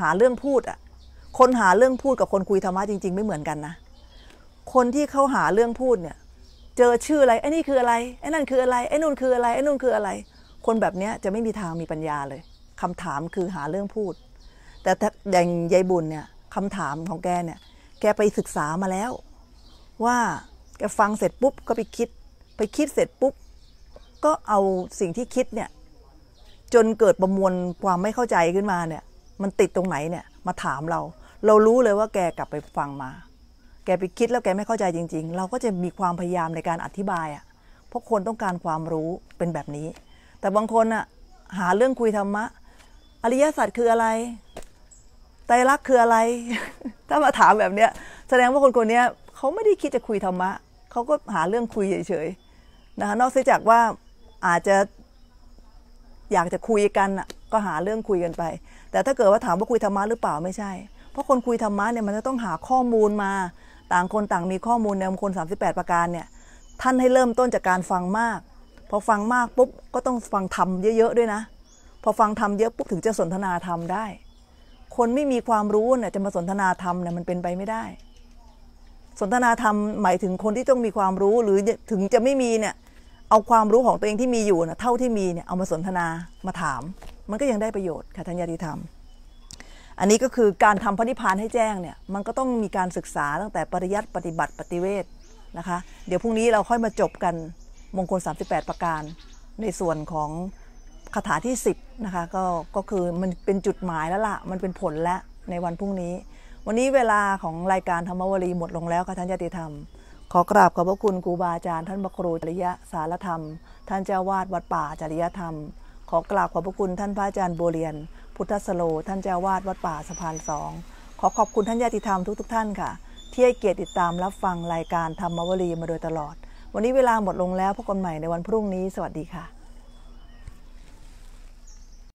หาเรื่องพูดอ่ะคนหาเรื่องพูดกับคนคุยธรรมะจริงๆไม่เหมือนกันนะ คนที่เขาหาเรื่องพูดเนี่ย เจอชื่ออะไรไอ้นี่คืออะไรไอ้นั่นคืออะไรไอ้นู่นคืออะไรไอ้นู่นคืออะไร คนแบบนี้จะไม่มีทางมีปัญญาเลยคำถามคือหาเรื่องพูด แต่อย่งยายบุญเนี่ยคำถามของแกเนี่ยแกไปศึกษามาแล้ว ว่าแกฟังเสร็จปุ๊บ ก็ไปคิดไปคิดเสร็จปุ๊บ ก็เอาสิ่งที่คิดเนี่ยจนเกิดประมวลความไม่เข้าใจขึ้นมาเนี่ย มันติดตรงไหนเนี่ยมาถามเรา เรารู้เลยว่าแกกลับไปฟังมา แกไปคิดแล้วแกไม่เข้าใจจริงๆ เราก็จะมีความพยายามในการอธิบายอะ่ะเพราะคนต้องการความรู้เป็นแบบนี้ แต่บางคนอะ่ะหาเรื่องคุยธรรมะอริยสัจคืออะไร ไตรลักษณ์คืออะไร ถ้ามาถามแบบเนี้ยแสดงว่าคนคนนี้เขาไม่ได้คิดจะคุยธรรมะ เขาก็หาเรื่องคุยเฉยๆนะคะนอกจากว่าอาจจะอยากจะคุยกันก็หาเรื่องคุยกันไป แต่ถ้าเกิดว่าถามว่าคุยธรรมะหรือเปล่าไม่ใช่ เพราะคนคุยธรรมะเนี่ยมันจะต้องหาข้อมูลมา ต่างคนต่างมีข้อมูลในมางคล38 ประการเนี่ย ท่านให้เริ่มต้นจากการฟังมาก พอฟังมากปุ๊บก็ต้องฟังธรรมเยอะๆด้วยนะพอฟังธรรมเยอะปุ๊บถึงจะสนทนาธรรมได้ คนไม่มีความรู้เนี่ยจะมาสนทนาธรรมเนี่ยมันเป็นไปไม่ได้ สนทนาธรรมหมายถึงคนที่ต้องมีความรู้หรือถึงจะไม่มีเนี่ยเอาความรู้ของตัวเองที่มีอยู่นะเท่าที่มีเนี่ยเอามาสนทนามาถาม มันก็ยังได้ประโยชน์ค่ะทัญญาติธรรม อันนี้ก็คือการทำพระนิพพานให้แจ้งเนี่ยมันก็ต้องมีการศึกษาตั้งแต่ปริยัติปฏิบัติปฏิเวทนะคะเดี๋ยวพรุ่งนี้เราค่อยมาจบกันมงคล 38 ประการในส่วนของคาถาที่ 10นะคะก็ก็คือมันเป็นจุดหมายแล้วละ่ะมันเป็นผลแล้วในวันพรุ่งนี้ วันนี้เวลาของรายการธรรมวรีหมดลงแล้วค่ะท่านญาติธรรม ขอกราบขอบพระคุณครูบาอาจารย์ท่านบัครูจริยสารธรรม ท่านเจ้าวาดวัดป่าจริยธรรม ขอกราบขอบพระคุณ ท่านพระอาจารย์โบเรียน พุทธสโล ท่านเจ้าวาดวัดป่าสะพานสองขอขอบคุณท่านญาติธรรมทุกๆทท่านค่ะที่ให้เกียรติติดตามรับฟังรายการธรรมวรีมาโดยตลอด วันนี้เวลาหมดลงแล้วพบกันใหม่ในวันพรุ่งนี้สวัสดีค่ะ